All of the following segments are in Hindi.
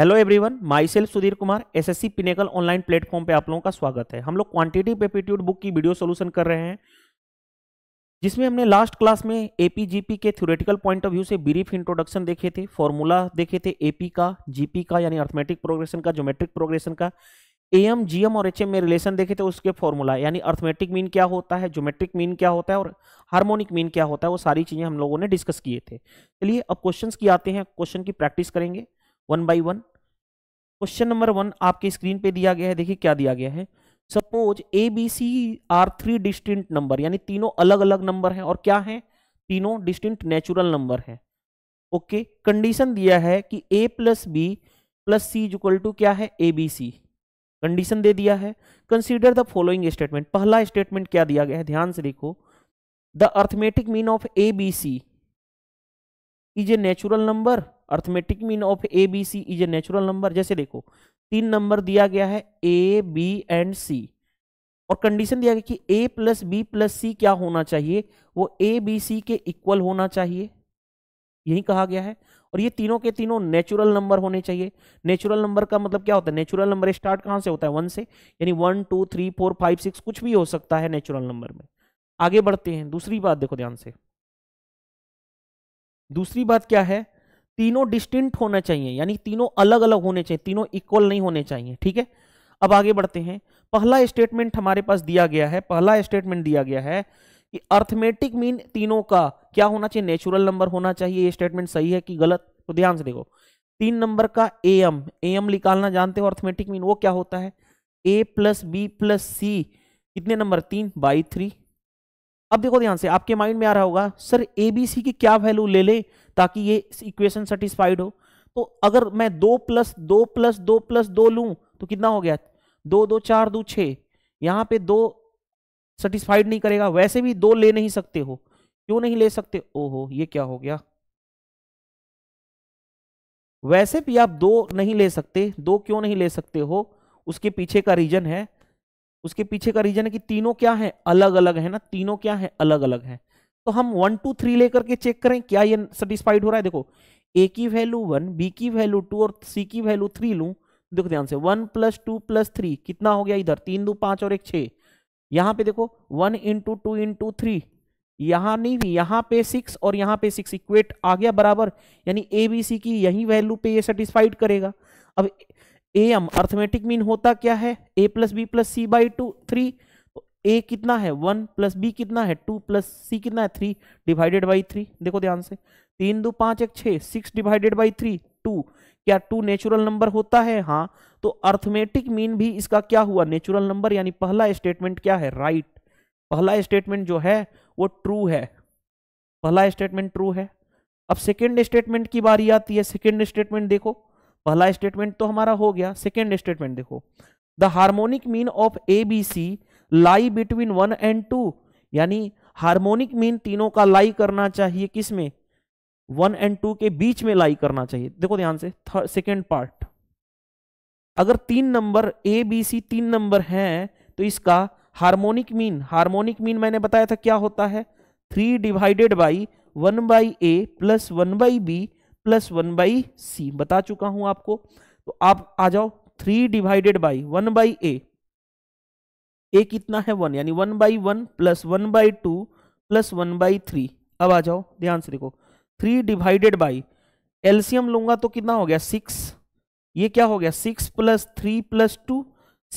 Hello everyone my self Sudhir Kumar SSC pinnacle online platform पे आप लोगों का स्वागत है हम लोग क्वांटिटी एप्टीट्यूड बुक की वीडियो सॉल्यूशन कर रहे हैं जिसमें हमने लास्ट क्लास में एपीजीपी के थ्योरेटिकल पॉइंट ऑफ व्यू से ब्रीफ इंट्रोडक्शन देखे थे फॉर्मूला देखे थे एपी का जीपी का यानी अर्थमेटिक प्रोग्रेशन का ज्योमेट्रिक प्रोग्रेशन का एम एम और एम में रिलेशन देखे थे उसके फॉर्मूला यानी अर्थमेटिक मीन क्या होता है ज्योमेट्रिक मीन क्या होता है और हार्मोनिक मीन क्या होता है वो सारी चीज़ें हम लोगों ने डिस्कस किए थे चलिए अब क्वेश्चन की आते हैं क्वेश्चन की प्रैक्टिस करेंगे one by one question number one आपके स्क्रीन पे दिया गया है देखिए क्या दिया गया है suppose A B C R three distinct number यानी तीनों अलग अलग नंबर हैं और क्या है तीनों डिस्टिंट नेचुरल नंबर हैं ओके कंडीशन दिया है कि A plus B plus C equal to क्या है ए बी सी कंडीशन दे दिया है कंसीडर द फॉलोइंग स्टेटमेंट पहला स्टेटमेंट क्या दिया गया है ध्यान से देखो the arithmetic mean of A B C is a natural number arithmetic mean of A B C is a natural number जैसे देखो तीन नंबर दिया गया है ए बी एंड सी और कंडीशन दिया गया कि A plus B plus C क्या होना चाहिए वो ए बी सी के इक्वल होना चाहिए यही कहा गया है और ये तीनों के तीनों नेचुरल नंबर होने चाहिए नेचुरल नंबर का मतलब क्या होता है नेचुरल नंबर स्टार्ट कहाँ से होता है वन से यानी one two three four five six कुछ भी हो सकता है नेचुरल नंबर में आगे बढ़ते हैं दूसरी बात देखो ध्यान से दूसरी बात क्या है तीनों डिस्टिंक्ट होना चाहिए यानी तीनों अलग अलग होने चाहिए तीनों इक्वल नहीं होने चाहिए ठीक है अब आगे बढ़ते हैं पहला स्टेटमेंट हमारे पास दिया गया है पहला स्टेटमेंट दिया गया है कि अर्थमेटिक मीन तीनों का क्या होना चाहिए नेचुरल नंबर होना चाहिए ये स्टेटमेंट सही है कि गलत तो ध्यान से देखो तीन नंबर का ए एम ए एम निकालना जानते हो अर्थमेटिक मीन वो क्या होता है A plus B plus C कितने नंबर तीन बाई थ्री अब देखो ध्यान से आपके माइंड में आ रहा होगा सर एबीसी की क्या वैल्यू ले ले ताकि ये इक्वेशन सेटिस्फाइड हो तो अगर मैं दो प्लस दो प्लस दो प्लस दो लू तो कितना हो गया दो दो चार दो छः यहाँ पे दो सेटिस्फाइड नहीं करेगा वैसे भी दो ले नहीं सकते हो क्यों नहीं ले सकते ओहो ये क्या हो गया वैसे भी आप दो नहीं ले सकते दो क्यों नहीं ले सकते हो उसके पीछे का रीजन है उसके पीछे का रीजन है कि तीनों क्या है अलग अलग है ना तीनों क्या है अलग अलग है तो हम वन टू थ्री लेकर के चेक करें क्या ये सेटिस्फाइड हो रहा है देखो ए की वैल्यू वन बी की वैल्यू टू और सी की वैल्यू थ्री लू देखो ध्यान से one plus two plus three कितना हो गया इधर तीन दो पांच और एक छे यहाँ पे देखो one into two into three यहाँ नहीं भी यहाँ पे सिक्स और यहाँ पे सिक्स इक्वेट आ गया बराबर यानी ए बी सी की यही वैल्यू पे ये सेटिस्फाइड करेगा अब ए एम अर्थमेटिक मीन होता क्या है A plus B plus C by two three तो ए कितना है वन प्लस बी कितना है टू प्लस सी कितना है थ्री डिवाइडेड बाई थ्री देखो ध्यान से तीन दो पांच एक छः six divided by three two क्या टू नेचुरल नंबर होता है हाँ तो अर्थमेटिक मीन भी इसका क्या हुआ नेचुरल नंबर यानी पहला स्टेटमेंट क्या है राइट right. पहला स्टेटमेंट जो है वो ट्रू है पहला स्टेटमेंट ट्रू है अब सेकेंड स्टेटमेंट की बारी आती है सेकेंड स्टेटमेंट देखो पहला स्टेटमेंट तो हमारा हो गया सेकेंड स्टेटमेंट देखो the harmonic mean of A B C lie between one and two यानी हार्मोनिक मीन तीनों का लाई करना चाहिए किस में वन एंड टू के बीच में लाई करना चाहिए देखो ध्यान से सेकेंड पार्ट अगर तीन नंबर ए बी सी तीन नंबर हैं तो इसका हार्मोनिक मीन हार्मोनिक मीन मैंने बताया था क्या होता है three divided by one by A plus one by B plus one by C बता चुका हूं आपको तो आप आ जाओ three divided by one by A A कितना है वन यानी one by one plus one by two plus one by three अब आ जाओ ध्यान से देखो थ्री डिवाइडेड बाई एलसीएम लूंगा तो कितना हो गया सिक्स ये क्या हो गया six plus three plus two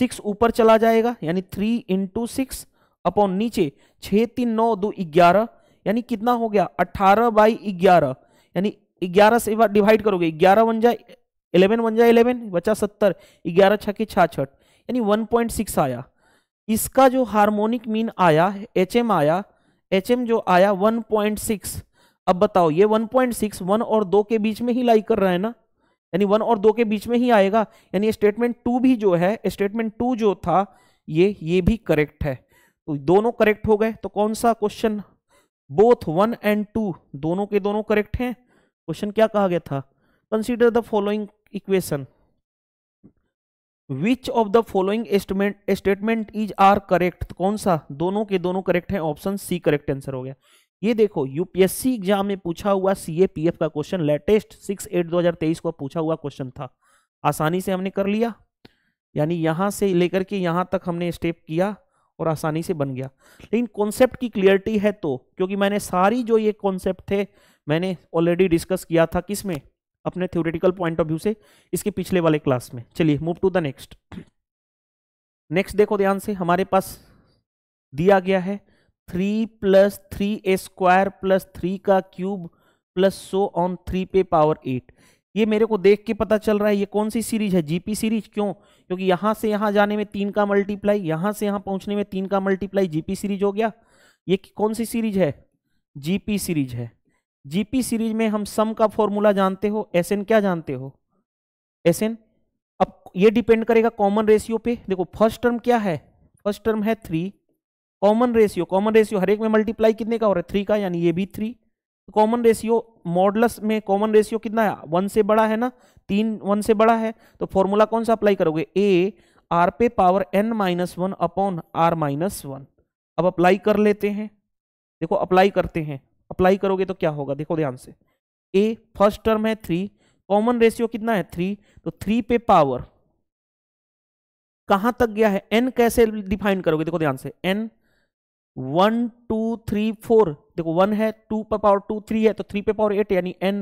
six ऊपर चला जाएगा यानी थ्री इंटू सिक्स अपॉन नीचे छः तीन नौ दो ग्यारह यानी कितना हो गया अठारह बाई ग्यारह यानी ग्यारह से डिवाइड करोगे ग्यारह वन जाए इलेवन वन जाए इलेवन बचा सत्तर ग्यारह छ छके छाछठ यानी वन पॉइंट सिक्स आया इसका जो हार्मोनिक मीन आया एच एम आया एच एम जो आया वन पॉइंट सिक्स अब बताओ ये वन पॉइंट सिक्स वन और दो के बीच में ही लाई कर रहा है ना यानी वन और दो के बीच में ही आएगा यानी स्टेटमेंट टू भी जो है स्टेटमेंट टू जो था ये ये भी करेक्ट है तो दोनों करेक्ट हो गए तो कौन सा question both one and two दोनों के दोनों करेक्ट हैं क्वेश्चन क्या कहा गया था consider the following equation which of the following estimate statement is are correct कौन सा दोनों के दोनों करेक्ट हैं ऑप्शन सी करेक्ट आंसर हो गया ये देखो यूपीएससी एग्जाम में पूछा हुआ सीएपीएफ का क्वेश्चन लेटेस्ट सिक्स एट दो हजार तेईस को पूछा हुआ क्वेश्चन था आसानी से हमने कर लिया यानी यहां से लेकर के यहां तक हमने स्टेप किया और आसानी से बन गया लेकिन कॉन्सेप्ट की क्लियरिटी है तो क्योंकि मैंने सारी जो ये कॉन्सेप्ट थे मैंने ऑलरेडी डिस्कस किया था किस में अपने थ्योरेटिकल पॉइंट ऑफ व्यू से इसके पिछले वाले क्लास में चलिए move to the next next देखो ध्यान से हमारे पास दिया गया है three plus three A square plus three का cube plus so on three पे पावर एट ये मेरे को देख के पता चल रहा है ये कौन सी सीरीज है जीपी सीरीज क्यों क्योंकि यहाँ से यहाँ जाने में तीन का मल्टीप्लाई यहाँ से यहाँ पहुँचने में तीन का मल्टीप्लाई जीपी सीरीज हो गया ये कौन सी सीरीज है जीपी सीरीज है जीपी सीरीज में हम सम का फॉर्मूला जानते हो एस क्या जानते हो एस अब ये डिपेंड करेगा कॉमन रेशियो पे देखो फर्स्ट टर्म क्या है फर्स्ट टर्म है three common ratio common ratio हर एक में मल्टीप्लाई कितने का हो रहा है थ्री का यानी ये भी थ्री कॉमन रेशियो मॉडलस में कॉमन रेशियो कितना है वन से बड़ा है ना तीन वन से बड़ा है तो फॉर्मूला कौन सा अप्लाई करोगे ए आर पे power N minus one upon R minus one अब अप्लाई कर लेते हैं देखो अप्लाई करते हैं अप्लाई करोगे तो क्या होगा देखो ध्यान से ए फर्स्ट टर्म है थ्री कॉमन रेशियो कितना है थ्री तो थ्री पे पावर कहां तक गया है एन कैसे डिफाइन करोगे देखो ध्यान से N one two three four देखो वन है टू पे पावर टू थ्री है तो थ्री पे पावर एट यानी एन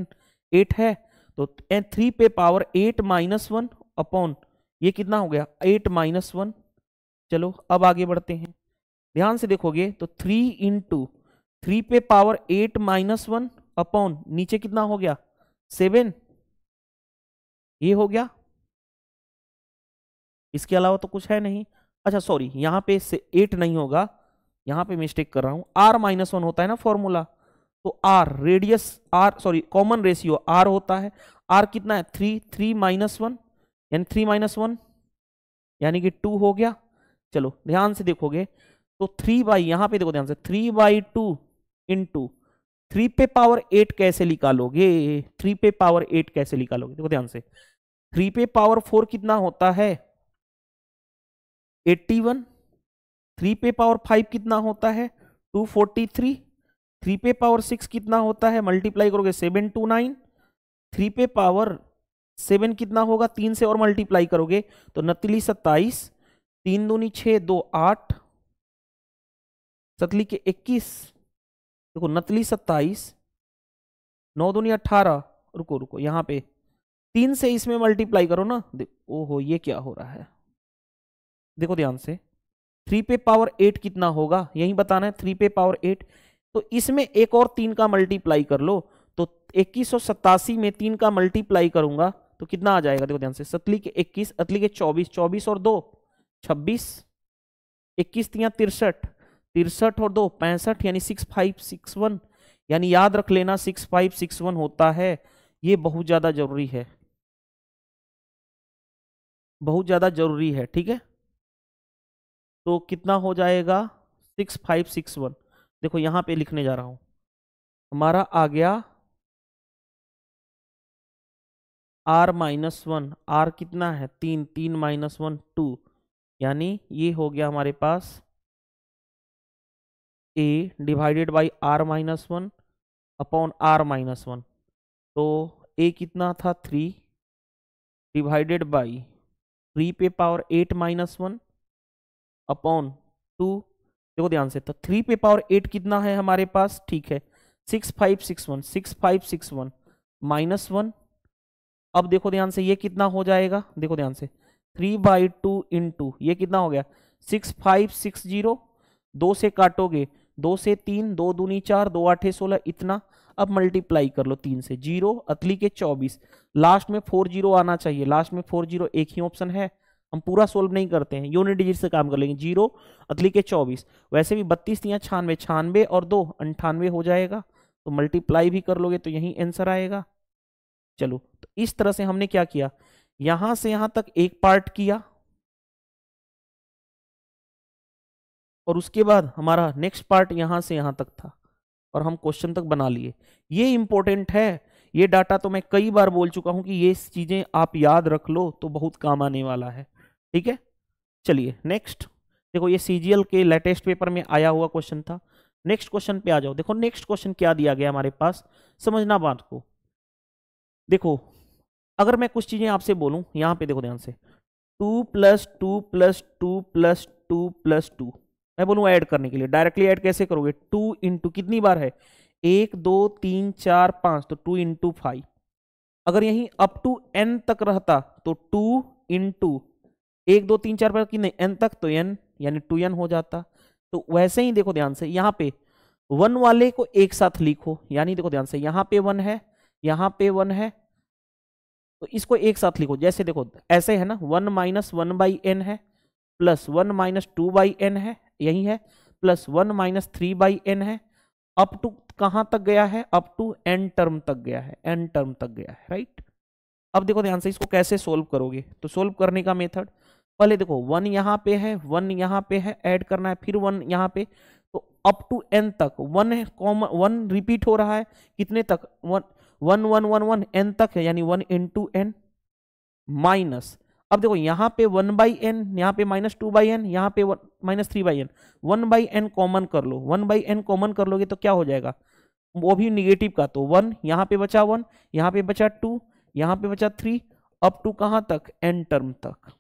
एट है तो एन थ्री पे power eight minus one upon ये कितना हो गया एट माइनस वन चलो अब आगे बढ़ते हैं ध्यान से देखोगे तो थ्री इंटू थ्री पे power eight minus one upon नीचे कितना हो गया सेवन ये हो गया इसके अलावा तो कुछ है नहीं अच्छा सॉरी यहां पे से एट नहीं होगा यहां पे मिस्टेक कर रहा हूं आर माइनस वन होता है ना फॉर्मूला तो R radius R sorry common ratio R होता है आर कितना है थ्री थ्री माइनस वन यानी थ्री माइनस वन यानी कि टू हो गया चलो ध्यान से देखोगे तो थ्री बाई यहां पे देखो ध्यान से three by two into three पे पावर एट कैसे निकालोगे थ्री पे पावर एट कैसे निकालोगे देखो ध्यान से थ्री पे पावर फोर कितना होता है एट्टी वन थ्री पे पावर फाइव कितना होता है टू फोर्टी थ्री थ्री पे पावर सिक्स कितना होता है मल्टीप्लाई करोगे सेवन टू नाइन थ्री पे पावर सेवन कितना होगा तीन से और मल्टीप्लाई करोगे तो नतीली सत्ताईस तीन दूनी छः दो आठ सतली के इक्कीस देखो नतली सत्ताईस नौ दुनिया अट्ठारह रुको रुको यहाँ पे तीन से इसमें मल्टीप्लाई करो ना ओहो ये क्या हो रहा है देखो ध्यान से थ्री पे पावर एट कितना होगा यही बताना है थ्री पे पावर एट तो इसमें एक और तीन का मल्टीप्लाई कर लो तो इक्कीस में तीन का मल्टीप्लाई करूंगा तो कितना आ जाएगा देखो ध्यान से सतली के इक्कीस अतली के चौबीस चौबीस और दो छब्बीस इक्कीस तिया तिरसठ तिरसठ और दो पैंसठ यानी सिक्स फाइव सिक्स वन यानी याद रख लेना सिक्स फाइव सिक्स वन होता है ये बहुत ज़्यादा जरूरी है बहुत ज़्यादा जरूरी है ठीक है तो कितना हो जाएगा सिक्स फाइव सिक्स वन देखो यहाँ पे लिखने जा रहा हूँ हमारा आ गया आर माइनस वन आर कितना है तीन तीन माइनस वन टू यानी ये हो गया हमारे पास A divided by R minus one upon R minus one तो ए कितना था थ्री डिवाइडेड बाई थ्री पे power eight minus one upon two देखो ध्यान से तो थ्री पे पावर एट कितना है हमारे पास ठीक है six five six one six five six one minus one अब देखो ध्यान से ये कितना हो जाएगा देखो ध्यान से three by two in two ये कितना हो गया सिक्स फाइव सिक्स जीरो दो से काटोगे दो से तीन दो दूनी चार दो आठे सोलह इतना अब मल्टीप्लाई कर लो तीन से जीरो अतली के चौबीस लास्ट में फोर जीरो आना चाहिए लास्ट में फोर जीरो एक ही ऑप्शन है हम पूरा सोल्व नहीं करते हैं यूनिट डिजिट से काम कर लेंगे जीरो अतली के चौबीस वैसे भी बत्तीस या छानवे छानवे और दो अंठानवे हो जाएगा तो मल्टीप्लाई भी कर लोगे तो यही आंसर आएगा चलो तो इस तरह से हमने क्या किया यहां से यहां तक एक पार्ट किया और उसके बाद हमारा नेक्स्ट पार्ट यहाँ से यहाँ तक था और हम क्वेश्चन तक बना लिए ये इंपॉर्टेंट है ये डाटा तो मैं कई बार बोल चुका हूँ कि ये चीज़ें आप याद रख लो तो बहुत काम आने वाला है ठीक है चलिए नेक्स्ट देखो ये सी के लेटेस्ट पेपर में आया हुआ क्वेश्चन था नेक्स्ट क्वेश्चन पे आ जाओ देखो नेक्स्ट क्वेश्चन क्या दिया गया हमारे पास समझना बात को देखो अगर मैं कुछ चीज़ें आपसे बोलूँ यहाँ पे देखो ध्यान से two plus two plus two plus two plus two मैं बोलूँगा ऐड करने के लिए डायरेक्टली ऐड कैसे करोगे टू इंटू कितनी बार है एक दो तीन चार पाँच तो टू इंटू फाइव अगर यहीं अप टू एन तक रहता तो टू इंटू एक दो तीन चार पाँच कितने एन तक तो एन यानी टू एन हो जाता तो वैसे ही देखो ध्यान से यहाँ पे वन वाले को एक साथ लिखो यानी देखो ध्यान से यहाँ पे वन है यहाँ पे वन है तो इसको एक साथ लिखो जैसे देखो ऐसे है ना one minus one by N है plus one minus two by N है यही है plus one minus three by N है अप टू कहां तक गया है अप टू एन टर्म तक गया है एन टर्म तक गया है राइट अब देखो ध्यान से इसको कैसे सोल्व करोगे तो सोल्व करने का मेथड पहले देखो वन यहाँ पे है वन यहाँ पे है ऐड करना है फिर वन यहाँ पे तो अप टू एन तक वन है कॉमन वन रिपीट हो रहा है कितने तक one one one one one N तक है यानी one in two N minus अब देखो यहाँ पे वन बाई एन यहाँ पे माइनस टू बाई एन यहाँ पे minus three by N one by N common कर लो वन बाई एन कॉमन कर लोगे तो क्या हो जाएगा वो भी निगेटिव का तो वन यहाँ पे बचा वन यहाँ पे बचा टू यहाँ पे बचा थ्री अप टू कहाँ तक एन टर्म तक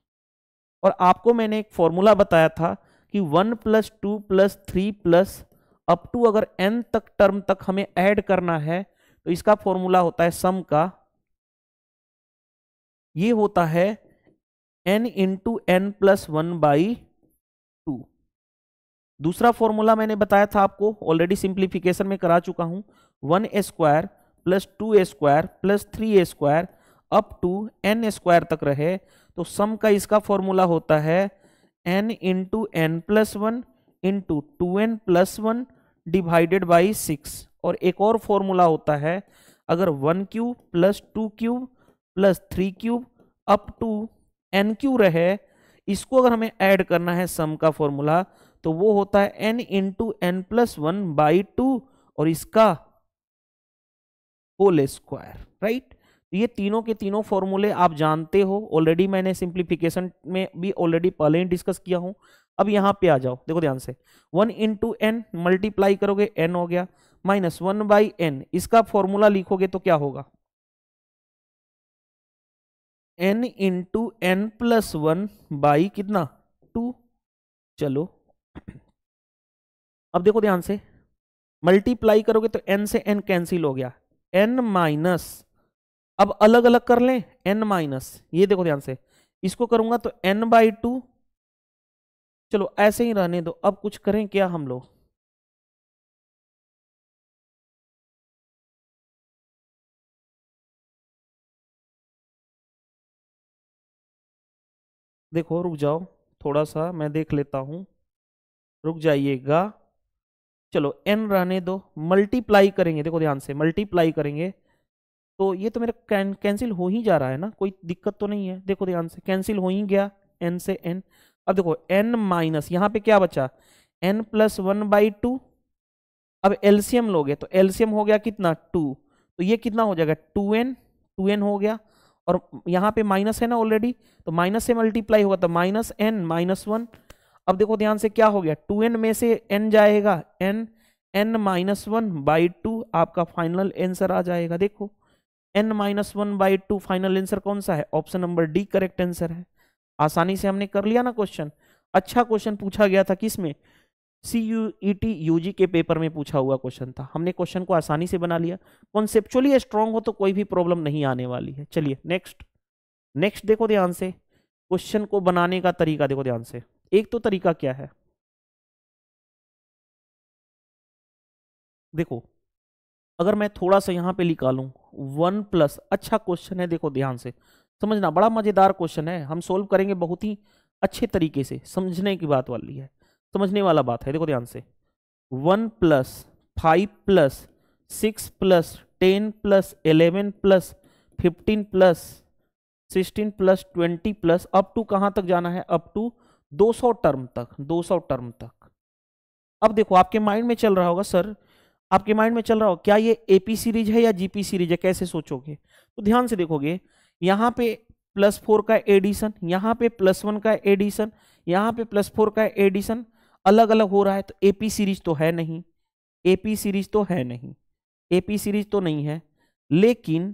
और आपको मैंने एक फॉर्मूला बताया था कि one plus two plus three plus up to अगर एन तक टर्म तक हमें ऐड करना है तो इसका फॉर्मूला होता है सम का ये होता है N into N plus one by two दूसरा फॉर्मूला मैंने बताया था आपको ऑलरेडी सिंप्लीफिकेशन में करा चुका हूं one square plus two square plus three square up to N square तक रहे तो सम का इसका फॉर्मूला होता है N into N plus one into two N plus one divided by six और एक और फॉर्मूला होता है अगर one cube plus two cube plus three cube up to N cube रहे इसको अगर हमें ऐड करना है सम का फॉर्मूला तो वो होता है N into N plus one by two और इसका होल स्क्वायर राइट ये तीनों के तीनों फॉर्मूले आप जानते हो ऑलरेडी मैंने सिंप्लीफिकेशन में भी ऑलरेडी पहले ही डिस्कस किया हूं अब यहां पे आ जाओ देखो ध्यान से वन इंटू एन मल्टीप्लाई करोगे एन हो गया माइनस वन बाई एन इसका फॉर्मूला लिखोगे तो क्या होगा N into N plus one by कितना टू चलो अब देखो ध्यान से मल्टीप्लाई करोगे तो एन से एन कैंसिल हो गया एन माइनस अब अलग अलग कर लें एन माइनस ये देखो ध्यान से इसको करूंगा तो एन बाई टू चलो ऐसे ही रहने दो अब कुछ करें क्या हम लोग देखो रुक जाओ थोड़ा सा मैं देख लेता हूँ रुक जाइएगा चलो एन रहने दो मल्टीप्लाई करेंगे देखो ध्यान से मल्टीप्लाई करेंगे तो ये तो मेरा कैन कैंसिल हो ही जा रहा है ना कोई दिक्कत तो नहीं है देखो ध्यान से कैंसिल हो ही गया एन से एन अब देखो एन माइनस यहाँ पे क्या बचा N plus one by two अब एलसीएम लोगे तो एलसीएम हो गया कितना टू तो ये कितना हो जाएगा टू एन टू एन हो गया और यहाँ पे माइनस है ना ऑलरेडी तो माइनस से मल्टीप्लाई होगा तो माइनस एन माइनस वन अब देखो ध्यान से क्या हो गया टू एन में से एन जाएगा N N minus one by two आपका फाइनल आंसर आ जाएगा देखो N minus one by two final answer कौन सा है option number D correct answer है आसानी से हमने कर लिया ना क्वेश्चन अच्छा क्वेश्चन पूछा गया था किसमें C U E T U G के पेपर में पूछा हुआ क्वेश्चन था हमने क्वेश्चन को आसानी से बना लिया कॉन्सेप्चुअली स्ट्रांग हो तो कोई भी प्रॉब्लम नहीं आने वाली है चलिए नेक्स्ट नेक्स्ट देखो ध्यान से क्वेश्चन को बनाने का तरीका देखो ध्यान से एक तो तरीका क्या है देखो अगर मैं थोड़ा सा यहाँ पे लिखा लूँ वन प्लस अच्छा क्वेश्चन है देखो ध्यान से समझना बड़ा मज़ेदार क्वेश्चन है हम सोल्व करेंगे बहुत ही अच्छे तरीके से समझने की बात वाली है समझने वाला बात है देखो ध्यान से one plus five plus six plus ten plus eleven plus fifteen plus sixteen plus twenty plus up to कहाँ तक जाना है अप टू 200 टर्म तक 200 टर्म तक अब देखो आपके माइंड में चल रहा होगा सर आपके माइंड में चल रहा होगा क्या ये एपी सीरीज है या जीपी सीरीज है कैसे सोचोगे तो ध्यान से देखोगे यहाँ पे प्लस फोर का एडिशन यहाँ पे प्लस वन का एडिशन यहाँ पे प्लस फोर का एडिशन अलग अलग हो रहा है तो एपी सीरीज तो है नहीं एपी सीरीज तो है नहीं एपी सीरीज तो नहीं है लेकिन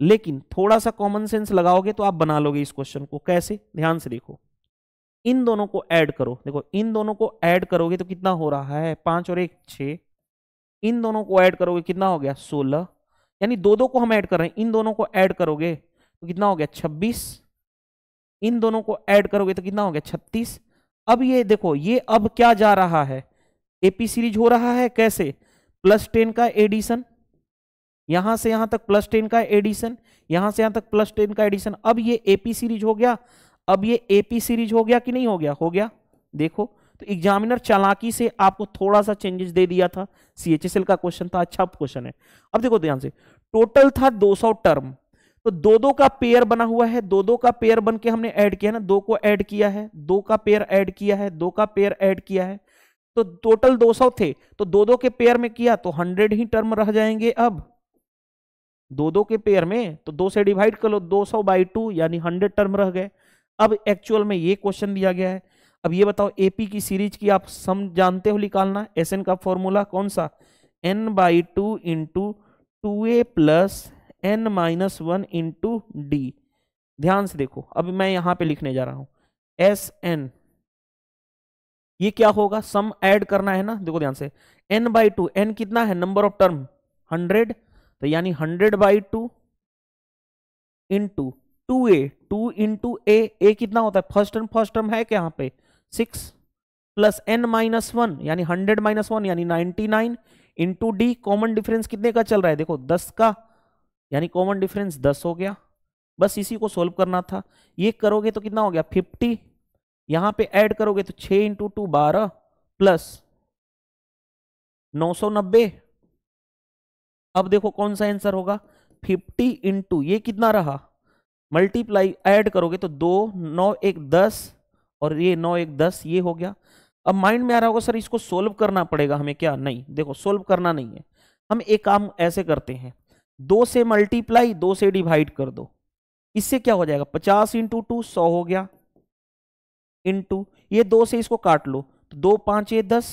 लेकिन थोड़ा सा कॉमन सेंस लगाओगे तो आप बना लोगे इस क्वेश्चन को कैसे ध्यान से देखो इन दोनों को ऐड करो देखो इन दोनों को ऐड करोगे तो कितना हो रहा है पांच और एक छ इन दोनों को ऐड करोगे कितना हो गया सोलह यानी दो दो को हम ऐड कर रहे हैं इन दोनों को ऐड करोगे तो कितना हो गया छब्बीस इन दोनों को ऐड करोगे तो कितना हो गया छत्तीस अब ये देखो ये अब क्या जा रहा है एपी सीरीज हो रहा है कैसे प्लस टेन का एडिशन यहां से यहां तक प्लस टेन का एडिशन यहां से यहां तक प्लस टेन का एडिशन अब ये एपी सीरीज हो गया अब ये एपी सीरीज हो गया कि नहीं हो गया हो गया देखो तो एग्जामिनर चालाकी से आपको थोड़ा सा चेंजेस दे दिया था सीएचएसएल का क्वेश्चन था अच्छा क्वेश्चन है अब देखो ध्यान से टोटल था 200 टर्म तो दो दो का पेयर बना हुआ है दो दो का पेयर बन के हमने ऐड किया ना दो को ऐड किया है दो का पेयर ऐड किया है दो का पेयर ऐड किया है तो टोटल 200 थे तो दो दो के पेयर में किया तो 100 ही टर्म रह जाएंगे अब दो दो के पेयर में तो दो से डिवाइड कर लो 200 सौ बाई टू यानी हंड्रेड टर्म रह गए अब एक्चुअल में ये क्वेश्चन दिया गया है अब ये बताओ एपी की सीरीज की आप सम जानते हो निकालना एस का फॉर्मूला कौन सा N by two into two A plus N minus one into D ध्यान से देखो अब मैं यहां पे लिखने जा रहा हूं एस एन ये क्या होगा सम ऐड करना है ना देखो ध्यान से एन बाई टू एन कितना है नंबर ऑफ टर्म हंड्रेड तो यानी hundred by two into two A two into A A कितना होता है फर्स्ट टर्म फर्स्ट टर्म है क्या यहां पे six plus N minus one यानी हंड्रेड माइनस वन यानी ninety nine into D common difference कितने का चल रहा है देखो दस का यानी कॉमन डिफरेंस दस हो गया बस इसी को सोल्व करना था ये करोगे तो कितना हो गया फिफ्टी यहां पे ऐड करोगे तो छ इंटू टू बारह प्लस नौ सौ नब्बे अब देखो कौन सा आंसर होगा फिफ्टी इंटू ये कितना रहा मल्टीप्लाई ऐड करोगे तो दो नौ एक दस और ये नौ एक दस ये हो गया अब माइंड में आ रहा होगा सर इसको सोल्व करना पड़ेगा हमें क्या नहीं देखो सोल्व करना नहीं है हम एक काम ऐसे करते हैं दो से मल्टीप्लाई दो से डिवाइड कर दो इससे क्या हो जाएगा पचास इंटू टू सौ हो गया इंटू ये दो से इसको काट लो तो दो पांच ये दस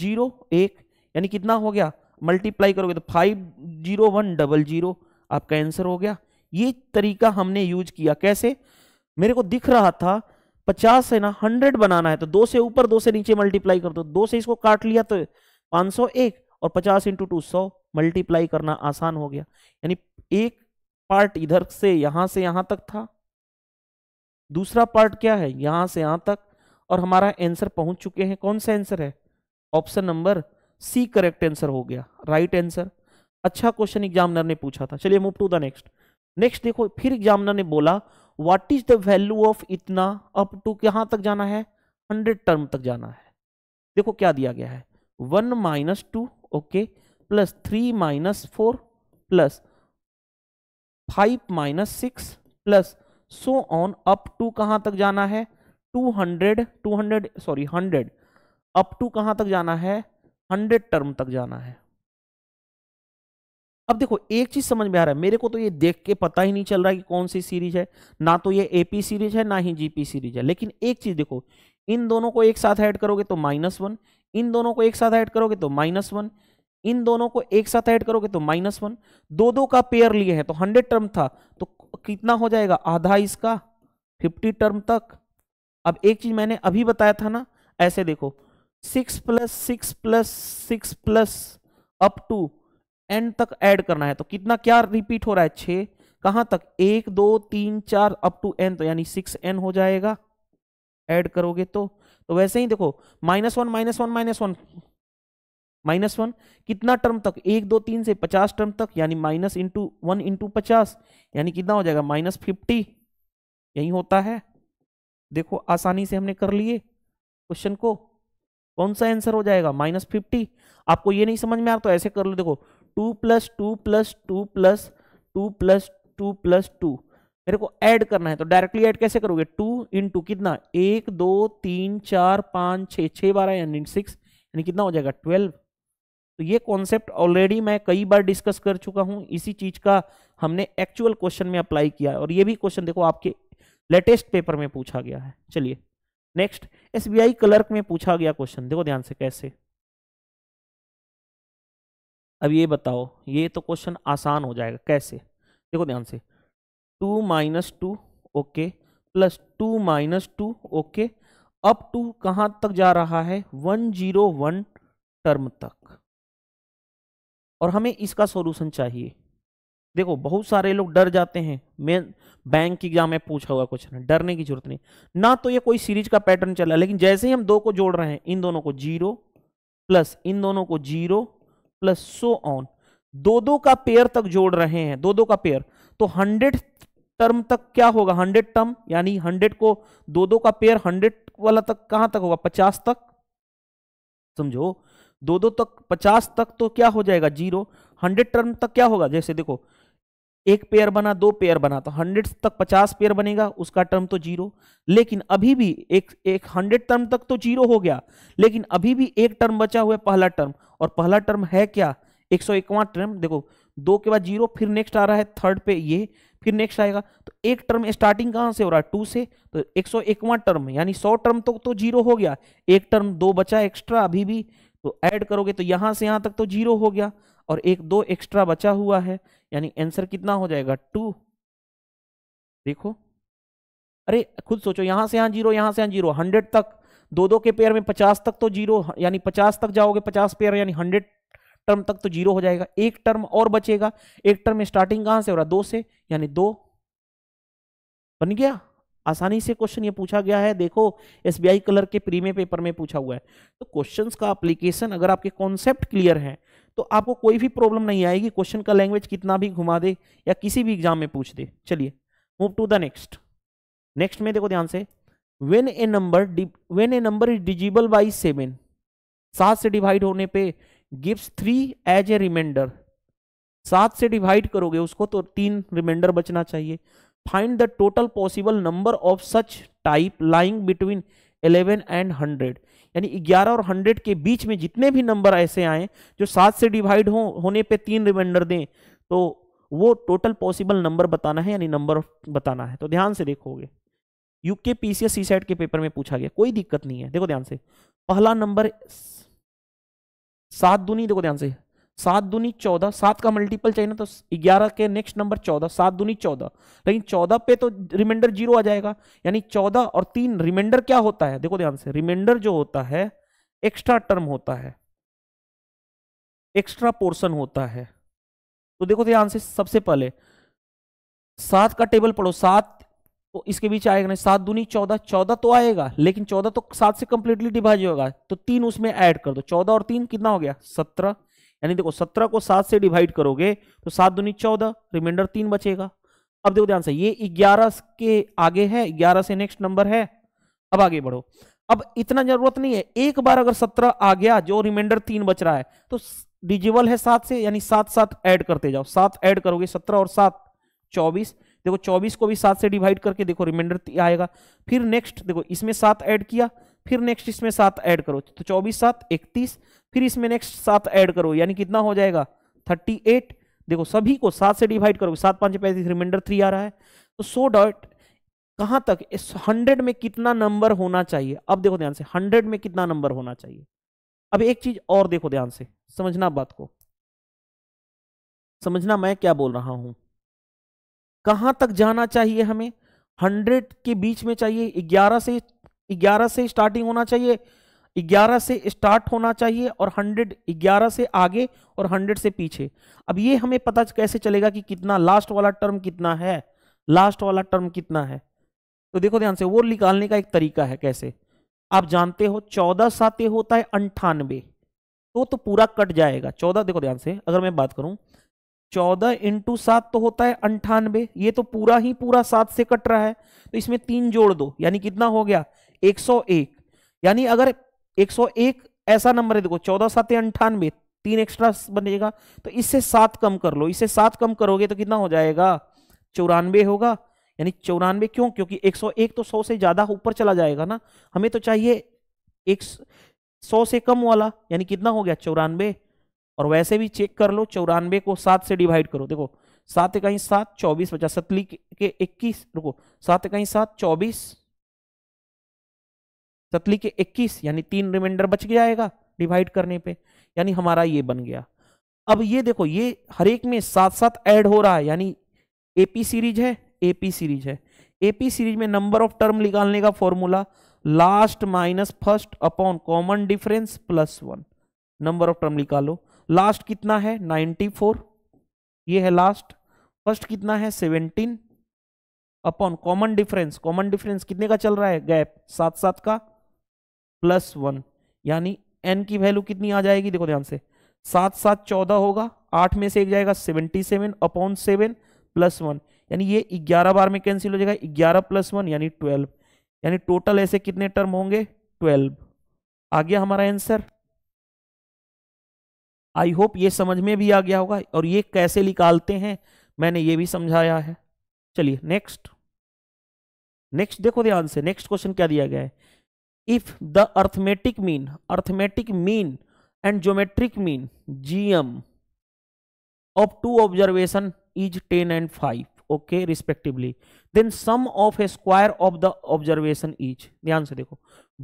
जीरो एक यानी कितना हो गया मल्टीप्लाई करोगे तो five zero one double zero आपका आंसर हो गया ये तरीका हमने यूज किया कैसे मेरे को दिख रहा था पचास है ना हंड्रेड बनाना है तो दो से ऊपर दो से नीचे मल्टीप्लाई कर दो दो से इसको काट लिया तो पांच सौ एक और पचास इंटू टू सौ मल्टीप्लाई करना आसान हो गया यानी एक पार्ट इधर से यहां से यहां तक था दूसरा पार्ट क्या है यहां से यहां तक और हमारा आंसर पहुंच चुके हैं कौन सा आंसर है option number C correct answer हो गया राइट right आंसर अच्छा क्वेश्चन एग्जामिनर ने पूछा था चलिए move to the next next देखो फिर एग्जामिनर ने बोला what is the value of इतना अप टू कहां तक जाना है हंड्रेड टर्म तक जाना है देखो क्या दिया गया है one minus two okay plus three minus four plus five minus six plus so on up to कहाँ तक जाना है two hundred two hundred sorry hundred up to कहाँ तक जाना है हंड्रेड टर्म तक जाना है अब देखो एक चीज समझ में आ रहा है मेरे को तो ये देख के पता ही नहीं चल रहा कि कौन सी सीरीज है ना तो ये एपी सीरीज है ना ही जीपी सीरीज है लेकिन एक चीज देखो इन दोनों को एक साथ ऐड करोगे तो माइनस वन इन दोनों को एक साथ ऐड करोगे तो माइनस वन इन दोनों को एक साथ ऐड करोगे तो माइनस वन दो दो का पेयर लिए हैं तो हंड्रेड टर्म था तो कितना हो जाएगा आधा इसका फिफ्टी टर्म तक अब एक चीज मैंने अभी बताया था ना ऐसे देखो six plus six plus six plus up to N तक ऐड करना है तो कितना क्या रिपीट हो रहा है छः कहाँ तक एक दो तीन चार अप टू एन तो यानी सिक्स एन हो जाएगा ऐड करोगे तो तो वैसे ही देखो minus one minus one minus one minus one कितना टर्म तक एक दो तीन से पचास टर्म तक यानी माइनस इंटू वन इंटू पचास यानी कितना हो जाएगा माइनस फिफ्टी यही होता है देखो आसानी से हमने कर लिए क्वेश्चन को कौन सा आंसर हो जाएगा माइनस फिफ्टी आपको ये नहीं समझ में आ रहा तो ऐसे कर लो देखो two plus two plus two plus two plus two plus two मेरे को ऐड करना है तो डायरेक्टली ऐड कैसे करोगे टू इन टू कितना एक दो तीन चार पाँच छः छः बारह यानी सिक्स यानी कितना हो जाएगा ट्वेल्व तो ये कॉन्सेप्ट ऑलरेडी मैं कई बार डिस्कस कर चुका हूँ इसी चीज़ का हमने एक्चुअल क्वेश्चन में अप्लाई किया है और ये भी क्वेश्चन देखो आपके लेटेस्ट पेपर में पूछा गया है चलिए नेक्स्ट एसबीआई क्लर्क में पूछा गया क्वेश्चन देखो ध्यान से कैसे अब ये बताओ ये तो क्वेश्चन आसान हो जाएगा कैसे देखो ध्यान से two minus two okay plus two minus two okay up to कहाँ तक जा रहा है वन जीरो वन टर्म तक और हमें इसका सॉल्यूशन चाहिए देखो बहुत सारे लोग डर जाते हैं मैं बैंक की एग्जाम में पूछा हुआ क्वेश्चन डरने की जरूरत नहीं ना तो ये कोई सीरीज का पैटर्न चला लेकिन जैसे ही हम दो को जोड़ रहे हैं इन दोनों को जीरो प्लस इन दोनों को जीरो प्लस सो ऑन दो दो का पेयर तक जोड़ रहे हैं दो दो का पेयर तो हंड्रेड टर्म तक क्या होगा हंड्रेड टर्म यानी हंड्रेड को दो दो का पेयर हंड्रेड वाला तक कहां तक होगा पचास तक समझो दो दो तक पचास तक तो क्या हो जाएगा जीरो हंड्रेड टर्म तक क्या होगा जैसे देखो एक पेयर बना दो पेयर बना तो हंड्रेड तक पचास पेयर बनेगा उसका टर्म तो जीरो लेकिन अभी भी एक एक हंड्रेड टर्म तक तो जीरो हो गया लेकिन अभी भी एक टर्म बचा हुआ है पहला टर्म और पहला टर्म है क्या एक सौ इक्वा टर्म देखो दो के बाद जीरो फिर नेक्स्ट आ रहा है थर्ड पे ये फिर नेक्स्ट आएगा तो एक टर्म स्टार्टिंग कहाँ से हो रहा है टू से तो एक सौ इक्वा टर्म यानी सौ टर्म तो, तो जीरो हो गया एक टर्म दो बचा एक्स्ट्रा अभी भी तो ऐड करोगे तो यहाँ से यहाँ तक तो जीरो हो गया और एक दो एक्स्ट्रा बचा हुआ है यानी आंसर कितना हो जाएगा टू देखो अरे खुद सोचो यहां से यहां जीरो यहां से यहां जीरो हंड्रेड तक दो दो के पेयर में पचास तक तो जीरो यानी पचास तक जाओगे पचास पेयर यानी हंड्रेड टर्म तक तो जीरो हो जाएगा एक टर्म और बचेगा एक टर्म में स्टार्टिंग कहां से हो रहा दो से यानी दो बन गया आसानी से क्वेश्चन ये पूछा गया है देखो एसबीआई कलर के प्रीमियम पेपर में पूछा हुआ है तो क्वेश्चंस का एप्लीकेशन अगर आपके कॉन्सेप्ट क्लियर है तो आपको कोई भी प्रॉब्लम नहीं आएगी क्वेश्चन का लैंग्वेज कितना भी घुमा दे या किसी भी एग्जाम में पूछ दे चलिए move to the next next में देखो ध्यान से when a number when a number is divisible by seven सात से डिवाइड होने पे gives three as a remainder सात से डिवाइड करोगे उसको तो तीन रिमाइंडर बचना चाहिए find the total possible number of such type lying between 11 and hundred यानी 11 और 100 के बीच में जितने भी नंबर ऐसे आए जो सात से डिवाइड हो होने पे तीन रिमाइंडर दें तो वो टोटल पॉसिबल नंबर बताना है यानी नंबर बताना है तो ध्यान से देखोगे यूके पीसीएस सी के पेपर में पूछा गया कोई दिक्कत नहीं है देखो ध्यान से पहला नंबर सात दूनी देखो ध्यान से सात दूनी चौदह सात का मल्टीपल चाहिए ना तो ग्यारह के नेक्स्ट नंबर चौदह सात दूनी चौदह लेकिन चौदह पे तो रिमाइंडर जीरो आ जाएगा यानी चौदह और तीन रिमाइंडर क्या होता है देखो ध्यान से रिमाइंडर जो होता है एक्स्ट्रा टर्म होता है एक्स्ट्रा पोर्शन होता है तो देखो ध्यान से सबसे पहले सात का टेबल पढ़ो सात तो इसके बीच आएगा नहीं सात दूनी चौदह चौदह तो आएगा लेकिन चौदह तो सात से कंप्लीटली डिवाइड होगा तो तीन उसमें ऐड कर दो चौदह और तीन कितना हो गया सत्रह यानी देखो सत्रह को सात से डिवाइड करोगे तो सात दूनी चौदह रिमाइंडर तीन बचेगा अब देखो ध्यान से ये ग्यारह के आगे है ग्यारह से नेक्स्ट नंबर है अब आगे बढ़ो अब इतना जरूरत नहीं है एक बार अगर सत्रह आ गया जो रिमाइंडर तीन बच रहा है तो डिजिबल है सात से यानी सात सात ऐड करते जाओ सात ऐड करोगे सत्रह और सात चौबीस देखो चौबीस को भी सात से डिवाइड करके देखो रिमाइंडर आएगा फिर नेक्स्ट देखो इसमें सात ऐड किया फिर नेक्स्ट इसमें सात ऐड करो तो चौबीस सात इकतीस फिर इसमें नेक्स्ट सात ऐड करो यानी कितना हो जाएगा थर्टी एट देखो सभी को सात से डिवाइड करोगे सात पाँच पैंतीस रिमाइंडर थ्री आ रहा है तो सो डॉट कहाँ तक इस हंड्रेड में कितना नंबर होना चाहिए अब देखो ध्यान से हंड्रेड में कितना नंबर होना चाहिए अब एक चीज और देखो ध्यान से समझना बात को समझना मैं क्या बोल रहा हूं कहां तक जाना चाहिए हमें हंड्रेड के बीच में चाहिए ग्यारह से 11 से स्टार्टिंग होना चाहिए 11 से स्टार्ट होना चाहिए और 100 11 से आगे और 100 से पीछे अब ये हमें पता कैसे चलेगा कि कितना लास्ट वाला टर्म कितना है लास्ट वाला टर्म कितना है तो देखो ध्यान से वो निकालने का एक तरीका है कैसे आप जानते हो चौदह साते होता है अंठानवे तो तो पूरा कट जाएगा चौदह देखो ध्यान से अगर मैं बात करूं चौदह इंटू सात तो होता है अंठानवे ये तो पूरा ही पूरा सात से कट रहा है तो इसमें तीन जोड़ दो यानी कितना हो गया 101 यानी अगर 101 ऐसा नंबर है देखो चौदह सात अंठानवे तीन एक्स्ट्रा बनेगा तो इससे सात कम कर लो इससे सात कम करोगे तो कितना हो जाएगा चौरानवे होगा यानी चौरानवे क्यों क्योंकि 101 तो 100 से ज्यादा ऊपर चला जाएगा ना हमें तो चाहिए एक सौ से कम वाला यानी कितना हो गया चौरानवे और वैसे भी चेक कर लो चौरानवे को सात से डिवाइड करो देखो सात इकाई सात चौबीस पचास सतली के इक्कीस रुको सात इकाई सात चौबीस सतली के 21 यानी तीन रिमाइंडर बच जाएगा डिवाइड करने पे यानी हमारा ये बन गया अब ये देखो ये हर एक में साथ साथ ऐड हो रहा है यानी एपी सीरीज है एपी सीरीज है एपी सीरीज में नंबर ऑफ टर्म निकालने का formula last minus first upon common difference plus one number of term निकालो लास्ट कितना है 94 ये है लास्ट फर्स्ट कितना है 17 upon common difference common difference कितने का चल रहा है गैप सात सात का प्लस वन यानी एन की वैल्यू कितनी आ जाएगी देखो ध्यान से सात सात चौदह होगा आठ में से एक जाएगा seventy seven upon seven plus one यानी ये ग्यारह बार में कैंसिल हो जाएगा ग्यारह प्लस वन यानी ट्वेल्व यानी टोटल ऐसे कितने टर्म होंगे ट्वेल्व आ गया हमारा आंसर आई होप ये समझ में भी आ गया होगा और ये कैसे निकालते हैं मैंने ये भी समझाया है चलिए नेक्स्ट नेक्स्ट देखो ध्यान से नेक्स्ट क्वेश्चन क्या दिया गया है if the arithmetic mean arithmetic mean and geometric mean G M of two observation is ten and five okay respectively then sum of a square of the observation is ध्यान से देखो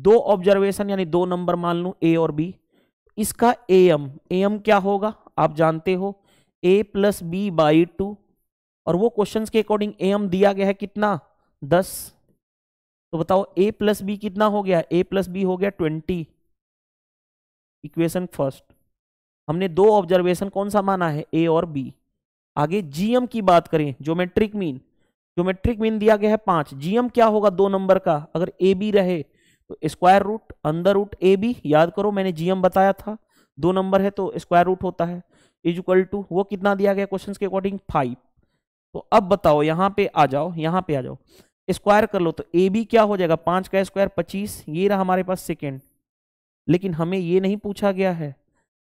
दो ऑब्जर्वेशन यानी दो नंबर मान लू ए और बी इसका ए एम ए एम क्या होगा आप जानते हो A plus B by two और वो क्वेश्चन के अकॉर्डिंग ए एम दिया गया है कितना दस तो बताओ ए प्लस बी कितना हो गया ए प्लस बी हो गया ट्वेंटी इक्वेशन फर्स्ट हमने दो ऑब्जर्वेशन कौन सा माना है ए और बी आगे जीएम की बात करें ज्योमेट्रिक मीन ज्योमेट्रिक मीन दिया गया है पांच जीएम क्या होगा दो नंबर का अगर ए बी रहे तो स्क्वायर रूट अंदर रूट ए बी याद करो मैंने जीएम बताया था दो नंबर है तो स्क्वायर रूट होता है इज इक्वल टू वो कितना दिया गया क्वेश्चन के अकॉर्डिंग फाइव तो अब बताओ यहाँ पे आ जाओ यहाँ पे आ जाओ स्क्वायर कर लो तो ए बी क्या हो जाएगा पांच का स्क्वायर पच्चीस ये रहा हमारे पास सेकेंड लेकिन हमें ये नहीं पूछा गया है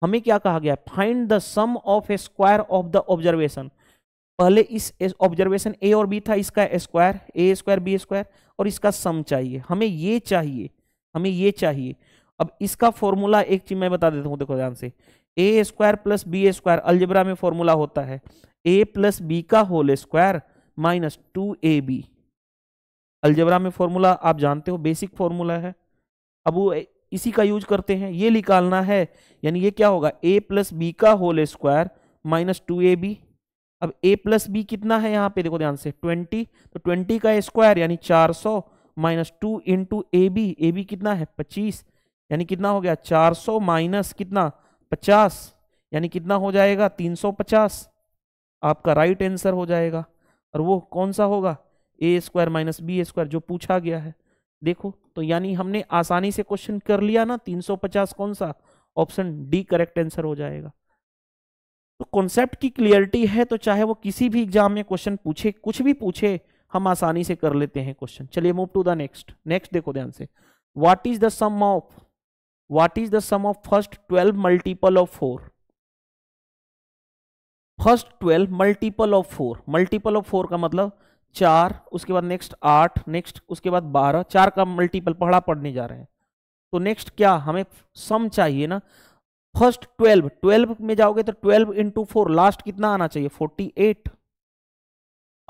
हमें क्या कहा गया find the sum of a square of the observation पहले इस ऑब्जर्वेशन ए और बी था इसका square A square B square और इसका सम चाहिए हमें ये चाहिए हमें ये चाहिए अब इसका फॉर्मूला एक चीज मैं बता देता हूँ देखो ध्यान से A square plus B square algebra में फॉर्मूला होता है ए प्लस बी का whole square minus two A B algebra में फॉर्मूला आप जानते हो बेसिक फॉर्मूला है अब वो इसी का यूज करते हैं ये निकालना है यानी ये क्या होगा ए प्लस बी का whole square minus two A B अब ए प्लस बी कितना है यहाँ पे देखो ध्यान से ट्वेंटी तो ट्वेंटी का स्क्वायर यानी चार सौ minus two into A B A B कितना है पच्चीस यानी कितना हो गया चार सौ माइनस कितना पचास यानी कितना हो जाएगा तीन सौ पचास आपका राइट आंसर हो जाएगा और वो कौन सा होगा A square minus B square जो पूछा गया है देखो तो यानी हमने आसानी से क्वेश्चन कर लिया ना 350 कौन सा ऑप्शन डी करेक्ट आंसर हो जाएगा तो कॉन्सेप्ट की क्लियरिटी है तो चाहे वो किसी भी एग्जाम में क्वेश्चन पूछे कुछ भी पूछे हम आसानी से कर लेते हैं क्वेश्चन चलिए move to the next next देखो ध्यान से what is the sum of what is the sum of first twelve multiple of four first twelve multiple of four multiple of four का मतलब चार उसके बाद नेक्स्ट आठ नेक्स्ट उसके बाद बारह चार का मल्टीपल पढ़ा पढ़ने जा रहे हैं तो नेक्स्ट क्या हमें सम चाहिए ना फर्स्ट ट्वेल्व ट्वेल्व में जाओगे तो ट्वेल्व इंटू फोर लास्ट कितना आना चाहिए फोर्टी एट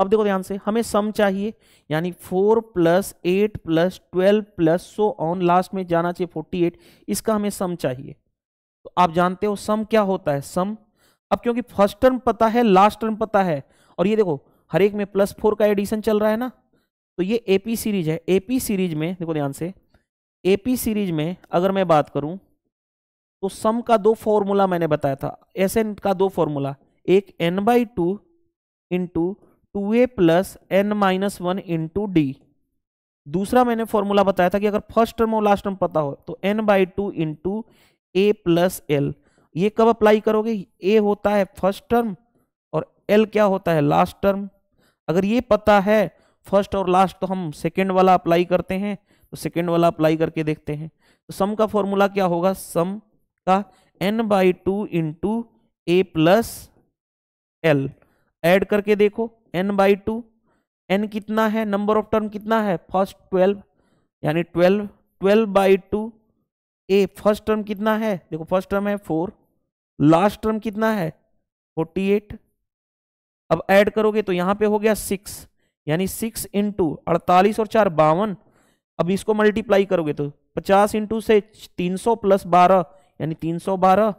अब देखो ध्यान से हमें सम चाहिए यानी four plus eight plus twelve plus so on last में जाना चाहिए फोर्टी एट इसका हमें सम चाहिए तो आप जानते हो सम क्या होता है सम अब क्योंकि फर्स्ट टर्म पता है लास्ट टर्म पता है और ये देखो हर एक में प्लस फोर का एडिशन चल रहा है ना तो ये एपी सीरीज है एपी सीरीज में देखो ध्यान से एपी सीरीज में अगर मैं बात करूं तो सम का दो फॉर्मूला मैंने बताया था एस एन का दो फॉर्मूला एक N by two into two A plus N minus one into D दूसरा मैंने फॉर्मूला बताया था कि अगर फर्स्ट टर्म और लास्ट टर्म पता हो तो N by two into A plus L ये कब अप्लाई करोगे ए होता है फर्स्ट टर्म और एल क्या होता है लास्ट टर्म अगर ये पता है फर्स्ट और लास्ट तो हम सेकेंड वाला अप्लाई करते हैं तो सेकेंड वाला अप्लाई करके देखते हैं तो सम का फॉर्मूला क्या होगा सम का N by two into A plus L add करके देखो एन बाई टू एन कितना है नंबर ऑफ टर्म कितना है फर्स्ट ट्वेल्व यानी twelve twelve by two A first term कितना है देखो फर्स्ट टर्म है फोर लास्ट टर्म कितना है फोर्टी एट अब ऐड करोगे तो यहां पे हो गया सिक्स यानी सिक्स इंटू अड़तालीस और चार बावन अब इसको मल्टीप्लाई करोगे तो पचास इंटू से तीन सौ प्लस बारह यानी तीन सौ बारह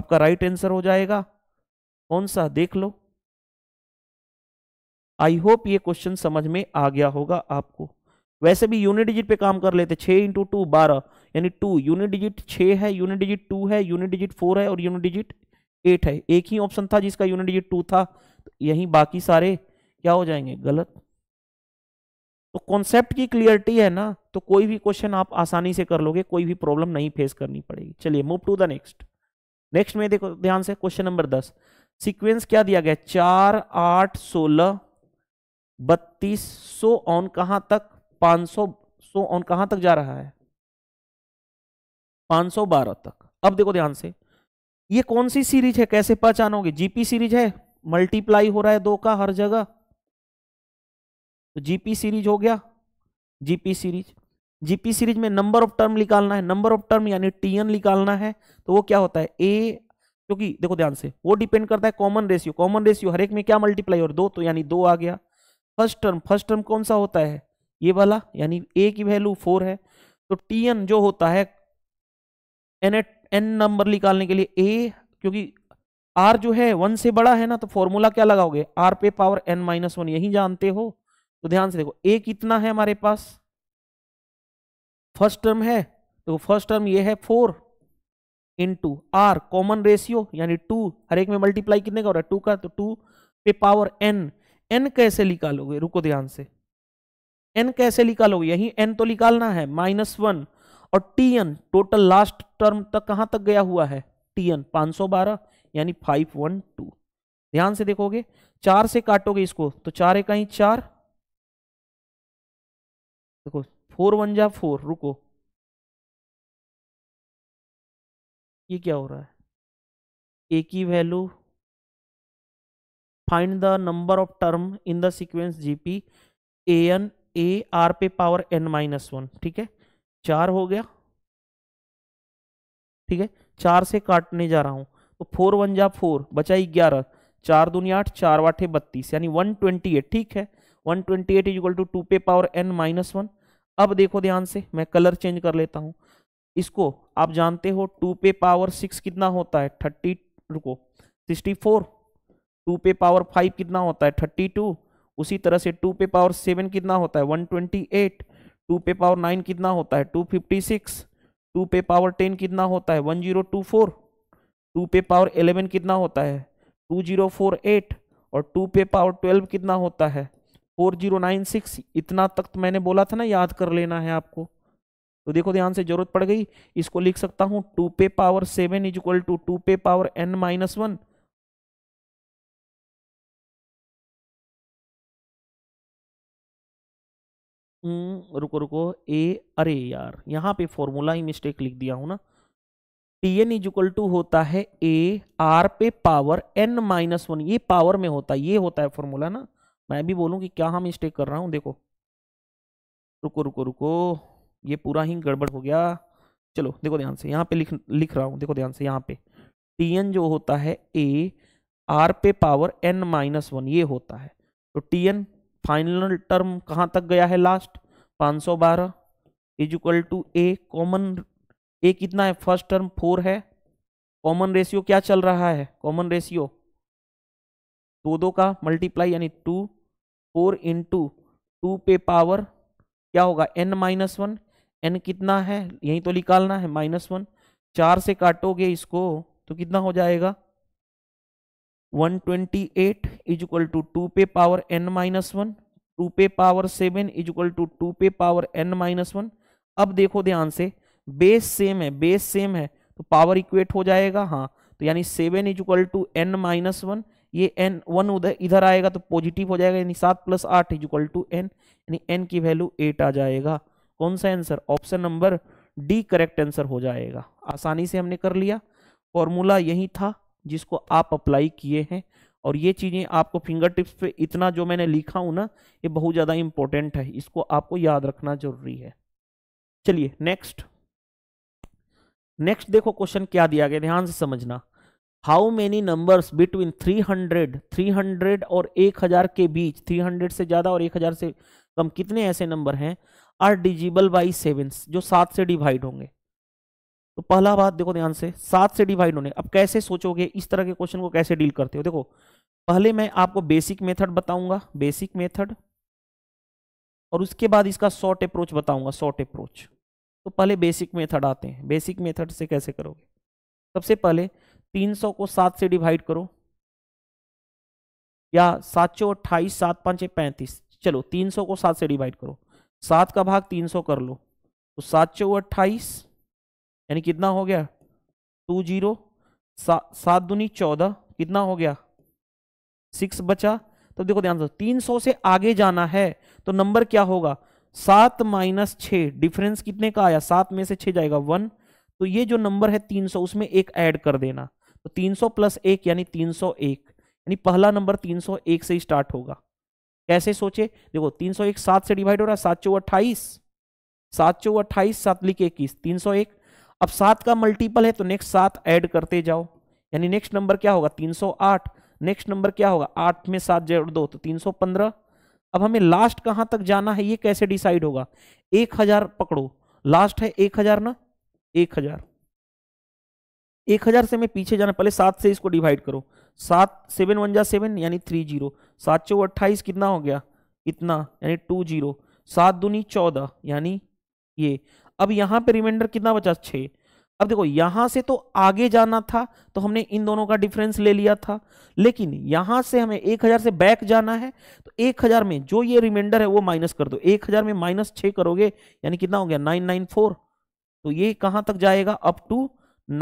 आपका राइट आंसर हो जाएगा कौन सा देख लो आई होप ये क्वेश्चन समझ में आ गया होगा आपको वैसे भी यूनिट डिजिट पे काम कर लेते छः इंटू टू बारह यानी टू यूनिट डिजिट छः है यूनिट डिजिट टू है यूनिट डिजिट फोर है और यूनिट डिजिट एट है एक ही ऑप्शन था जिसका यूनिट डिजिट टू था यही बाकी सारे क्या हो जाएंगे गलत तो कॉन्सेप्ट की क्लियरिटी है ना तो कोई भी क्वेश्चन आप आसानी से कर लोगे कोई भी प्रॉब्लम नहीं फेस करनी पड़ेगी चलिए move to the next next में देखो ध्यान से क्वेश्चन नंबर दस सीक्वेंस क्या दिया गया चार आठ सोलह बत्तीस सो ऑन कहां तक पांच सो सौ ऑन कहां तक जा रहा है पांच सौ बारह तक अब देखो ध्यान से ये कौन सी सीरीज है कैसे पहचानोगे जीपी सीरीज है मल्टीप्लाई हो रहा है दो का हर जगह तो जीपी सीरीज हो गया जीपी सीरीज जीपी सीरीज में नंबर ऑफ टर्म निकालना है नंबर ऑफ टर्म यानी टीएन निकालना है तो वो क्या होता है ए क्योंकि देखो ध्यान से वो डिपेंड करता है कॉमन रेशियो कॉमन रेशियो हर एक में क्या मल्टीप्लाई और दो तो यानी दो आ गया फर्स्ट टर्म फर्स्ट टर्म कौन सा होता है ये वाला यानी ए की वैल्यू फोर है तो टीएन जो होता है एन एन नंबर निकालने के लिए ए क्योंकि आर जो है वन से बड़ा है ना तो फॉर्मूला क्या लगाओगे आर पे पावर एन माइनस वन यही जानते हो तो ध्यान से देखो ए कितना है हमारे पास फर्स्ट टर्म है तो फर्स्ट टर्म ये है four into R common ratio यानी टू हर एक में मल्टीप्लाई कितने का हो रहा है टू का तो टू पे पावर एन एन कैसे निकालोगे रुको ध्यान से एन कैसे निकालोगे यही एन तो निकालना है माइनस वन और T N total last term तक कहां तक गया हुआ है टी एन पांच सौ बारह यानी फाइव वन टू ध्यान से देखोगे चार से काटोगे इसको तो चार एक ही चार देखो फोर वन जा फोर रुको ये क्या हो रहा है ए की value find the number of term in the sequence GP A N A R पे पावर एन माइनस वन ठीक है चार हो गया ठीक है चार से काटने जा रहा हूं तो फोर वन जा फोर बचाई ग्यारह चार दुनिया आठ चार वाठे बत्तीस यानी वन ट्वेंटी एट ठीक है one twenty eight equal two two पे पावर एन माइनस वन अब देखो ध्यान से मैं कलर चेंज कर लेता हूँ इसको आप जानते हो टू पे पावर सिक्स कितना होता है थर्टी रुको सिक्सटी फोर टू पे पावर फाइव कितना होता है थर्टी टू उसी तरह से टू पे पावर सेवन कितना होता है वन ट्वेंटी एट टू पे पावर नाइन कितना होता है टू फिफ्टी सिक्स टू पे पावर टेन कितना होता है one zero two four two पे पावर एलेवन कितना होता है टू जीरो फोर एट और टू पे पावर ट्वेल्व कितना होता है फोर जीरो नाइन सिक्स इतना तक तो मैंने बोला था ना याद कर लेना है आपको तो देखो ध्यान से जरूरत पड़ गई इसको लिख सकता हूँ टू पे power seven is equal to two पे power N minus one hmm, रुको रुको ए अरे यार यहाँ पे फॉर्मूला ही मिस्टेक लिख दिया हूँ ना T N is equal to होता है ए आर पे पावर एन माइनस वन ये पावर में होता है ये होता है फॉर्मूला ना मैं भी बोलूँ कि क्या हम मिस्टेक कर रहा हूँ देखो रुको रुको रुको ये पूरा ही गड़बड़ हो गया चलो देखो ध्यान से यहाँ पे लिख लिख रहा हूँ देखो ध्यान से यहाँ पे टी एन जो होता है ए आर पे पावर एन माइनस वन ये होता है तो टी एन फाइनल टर्म कहाँ तक गया है लास्ट पाँच सौ बारह is equal to A common A कितना है फर्स्ट टर्म फोर है कॉमन रेशियो क्या चल रहा है कॉमन रेशियो दो दो का मल्टीप्लाई यानी टू फोर इंटू टू पे पावर क्या होगा एन माइनस वन एन कितना है यही तो निकालना है माइनस वन चार से काटोगे इसको तो कितना हो जाएगा one twenty eight is equal to two पे power N minus one two पे power seven is equal to two पे पावर एन माइनस वन अब देखो ध्यान से बेस सेम है बेस सेम है तो पावर इक्वेट हो जाएगा हाँ तो यानी seven is equal to N minus one ये एन वन उधर इधर आएगा तो पॉजिटिव हो जाएगा यानी सात प्लस आठ इज इक्वल टू एन यानी एन की वैल्यू एट आ जाएगा कौन सा answer option number D correct answer हो जाएगा आसानी से हमने कर लिया फॉर्मूला यही था जिसको आप अप्लाई किए हैं और ये चीज़ें आपको फिंगर टिप्स पे इतना जो मैंने लिखा हूँ ना ये बहुत ज़्यादा इंपॉर्टेंट है इसको आपको याद रखना जरूरी है चलिए नेक्स्ट नेक्स्ट देखो क्वेश्चन क्या दिया गया ध्यान से समझना हाउ मेनी नंबर्स बिटवीन 300 300 और 1000 के बीच 300 से ज़्यादा और 1000 से कम कितने ऐसे नंबर हैं आर डिजिबल बाई सेवेंस जो सात से डिवाइड होंगे तो पहला बात देखो ध्यान से सात से डिवाइड होने अब कैसे सोचोगे इस तरह के क्वेश्चन को कैसे डील करते हो देखो पहले मैं आपको बेसिक मेथड बताऊंगा बेसिक मेथड और उसके बाद इसका शॉर्ट अप्रोच बताऊंगा शॉर्ट अप्रोच तो पहले बेसिक मेथड आते हैं बेसिक मेथड से कैसे करोगे सबसे पहले 300 को 7 से डिवाइड करो या सात सौ अट्ठाईस सात पाँच पैंतीस चलो 300 को 7 से डिवाइड करो 7 का भाग 300 कर लो तो सात सौ अट्ठाईस यानी कितना हो गया टू जीरो सात दूनी चौदह कितना हो गया सिक्स बचा तो देखो ध्यान से 300 से आगे जाना है तो नंबर क्या होगा सात माइनस छ डिफरेंस कितने का आया सात में से छ जाएगा वन तो ये जो नंबर है तीन सौ उसमें एक ऐड कर देना तो तीन सौ प्लस एक यानी तीन सौ एक यानी पहला नंबर तीन सौ एक से स्टार्ट होगा कैसे सोचे देखो तीन सौ एक सात से डिवाइड हो रहा है सात चौ अट्ठाईस सात चौ अट्ठाईस सात लिखे इक्कीस तीन सौ एक अब सात का मल्टीपल है तो नेक्स्ट सात ऐड करते जाओ यानी नेक्स्ट नंबर क्या होगा तीन सौ आठ नेक्स्ट नंबर क्या होगा आठ में सात जोड़ दो तो तीन सौ पंद्रह अब हमें लास्ट कहां तक जाना है ये कैसे डिसाइड होगा एक हजार पकड़ो लास्ट है एक हजार ना एक हजार एक हजार से हमें पीछे जाना पहले सात से इसको डिवाइड करो सात सेवन वन जा सेवन यानी थ्री जीरो सात चौ अट्ठाईस कितना हो गया इतना यानी टू जीरो सात दूनी चौदह यानी ये अब यहां पे रिमाइंडर कितना बचा छह अब देखो यहां से तो आगे जाना था तो हमने इन दोनों का डिफरेंस ले लिया था लेकिन यहां से हमें एक हजार से बैक जाना है तो एक हजार में जो ये रिमाइंडर है वो माइनस कर दो एक हजार में माइनस छ करोगे यानी कितना हो गया नाइन नाइन फोर तो ये कहां तक जाएगा up to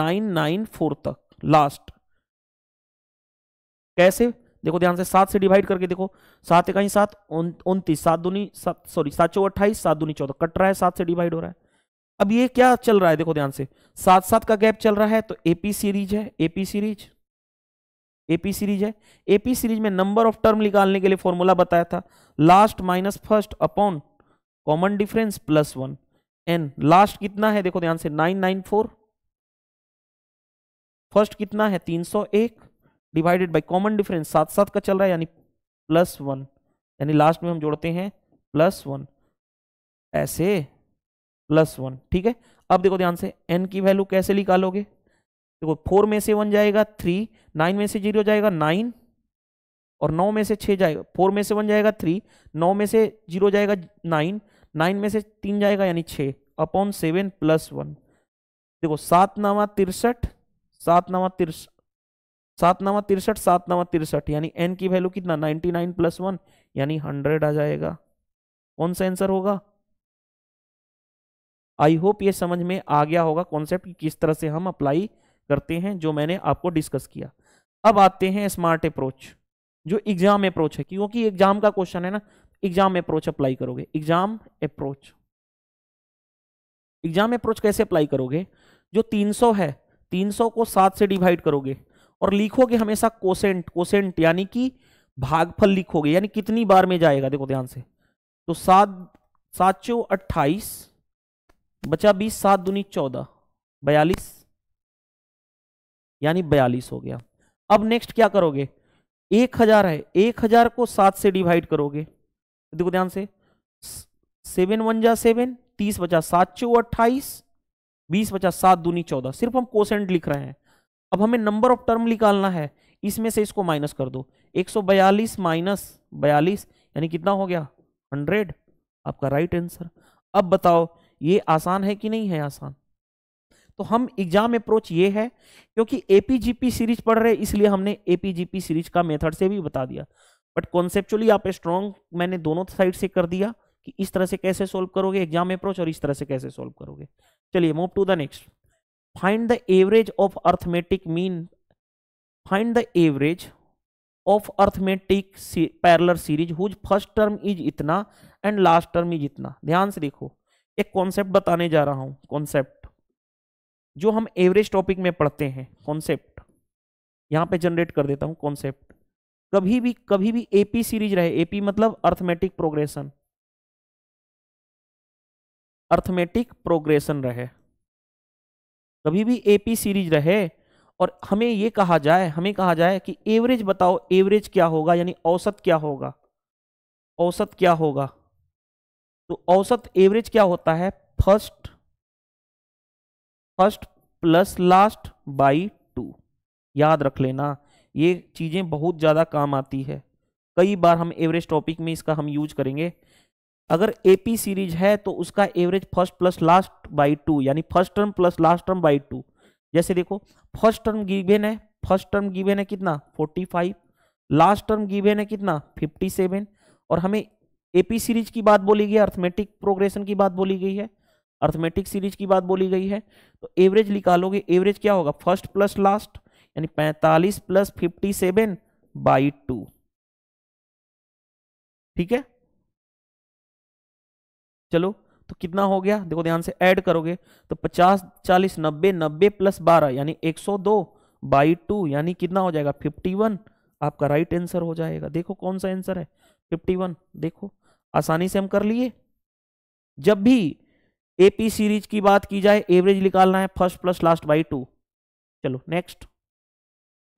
nine nine four तक लास्ट कैसे देखो ध्यान से सात से डिवाइड करके देखो सात इकाई सात उनतीस सात दूनी सात सॉरी सात चौ अट्ठाईस सात दूनी चौदह कट रहा है सात से डिवाइड हो रहा है अब ये क्या चल रहा है देखो ध्यान से सात सात का गैप चल रहा है तो एपी सीरीज है एपी सीरीज एपी सीरीज है एपी सीरीज में नंबर ऑफ टर्म निकालने के लिए फॉर्मूला बताया था last minus first upon common difference plus one N last कितना है देखो ध्यान से नाइन नाइन फोर फर्स्ट कितना है तीन सौ एक डिवाइडेड बाई कॉमन डिफरेंस सात सात का चल रहा है यानी प्लस वन यानी लास्ट में हम जोड़ते हैं प्लस वन ऐसे प्लस वन ठीक है अब देखो ध्यान से एन की वैल्यू कैसे निकालोगे देखो फोर में से वन जाएगा थ्री नाइन में से जीरो जाएगा नाइन और नौ में से छः जाएगा फोर में से वन जाएगा थ्री नौ में से जीरो जाएगा नाइन नाइन में से तीन जाएगा यानी छः अपॉन सेवन प्लस वन देखो सात नवा तिरसठ सात नवा तिरस सात नवा तिरसठ सात नवा तिरसठ यानी एन की वैल्यू कितना नाइन्टी नाइन प्लस वन यानी हंड्रेड आ जाएगा कौन सा आंसर होगा आई होप ये समझ में आ गया होगा कॉन्सेप्ट कि किस तरह से हम अप्लाई करते हैं जो मैंने आपको डिस्कस किया अब आते हैं स्मार्ट अप्रोच जो एग्जाम अप्रोच है क्योंकि एग्जाम का क्वेश्चन है ना एग्जाम अप्रोच अप्लाई करोगे एग्जाम अप्रोच एग्जाम अप्रोच कैसे अप्लाई करोगे जो 300 है 300 को सात से डिवाइड करोगे और लिखोगे हमेशा कोसेंट कोसेंट यानी कि भागफल लिखोगे यानी कितनी बार में जाएगा देखो ध्यान से तो सात सात सौ अट्ठाईस बचा बीस सात दूनी चौदह बयालीस यानी बयालीस हो गया अब नेक्स्ट क्या करोगे एक हजार है एक हजार को सात से डिवाइड करोगे देखो ध्यान से सेवन वन जा सेवन तीस बचा सात चौ अट्ठाईस बीस बचा सात दूनी चौदह सिर्फ हम कोसेंट लिख रहे हैं अब हमें नंबर ऑफ टर्म निकालना है इसमें से इसको माइनस कर दो एक सौ बयालीस माइनस बयालीस यानी कितना हो गया हंड्रेड आपका राइट आंसर अब बताओ ये आसान है कि नहीं है आसान तो हम एग्जाम अप्रोच ये है क्योंकि एपीजीपी सीरीज पढ़ रहे इसलिए हमने एपीजीपी सीरीज का मेथड से भी बता दिया बट कॉन्सेप्चुअली आप स्ट्रॉन्ग मैंने दोनों साइड से कर दिया कि इस तरह से कैसे सोल्व करोगे एग्जाम अप्रोच और इस तरह से कैसे सोल्व करोगे चलिए move to the next find the average of arithmetic mean find the average of arithmetic parallel series whose first term is इतना एंड लास्ट टर्म इज इतना ध्यान से देखो एक कॉन्सेप्ट बताने जा रहा हूं कॉन्सेप्ट जो हम एवरेज टॉपिक में पढ़ते हैं कॉन्सेप्ट यहां पे जनरेट कर देता हूं कॉन्सेप्ट कभी भी कभी भी एपी सीरीज रहे एपी मतलब अर्थमेटिक प्रोग्रेशन अर्थमेटिक प्रोग्रेशन रहे कभी भी एपी सीरीज रहे और हमें यह कहा जाए हमें कहा जाए कि एवरेज बताओ एवरेज क्या होगा यानी औसत क्या होगा औसत क्या होगा तो औसत एवरेज क्या होता है first first plus last by two याद रख लेना ये चीज़ें बहुत ज़्यादा काम आती है कई बार हम एवरेज टॉपिक में इसका हम यूज करेंगे अगर एपी सीरीज है तो उसका average first plus last by two यानी first term plus last term by two जैसे देखो फर्स्ट टर्म गिवेन है फर्स्ट टर्म गिवेन है कितना 45 लास्ट टर्म गिवेन है कितना 57 और हमें एपी सीरीज की बात बोली गई है अर्थमेटिक प्रोग्रेशन की बात बोली गई है अर्थमेटिक सीरीज की बात बोली गई है तो एवरेज निकालोगे एवरेज क्या होगा फर्स्ट प्लस लास्ट यानी 45 प्लस 57 सेवन बाई टू ठीक है चलो तो कितना हो गया देखो ध्यान से ऐड करोगे तो 50 40 90 90 प्लस 12 यानी 102 बाई टू यानी कितना हो जाएगा 51 आपका राइट आंसर हो जाएगा देखो कौन सा आंसर है 51 देखो आसानी से हम कर लिए जब भी एपी सीरीज की बात की जाए एवरेज निकालना है first plus last by two चलो नेक्स्ट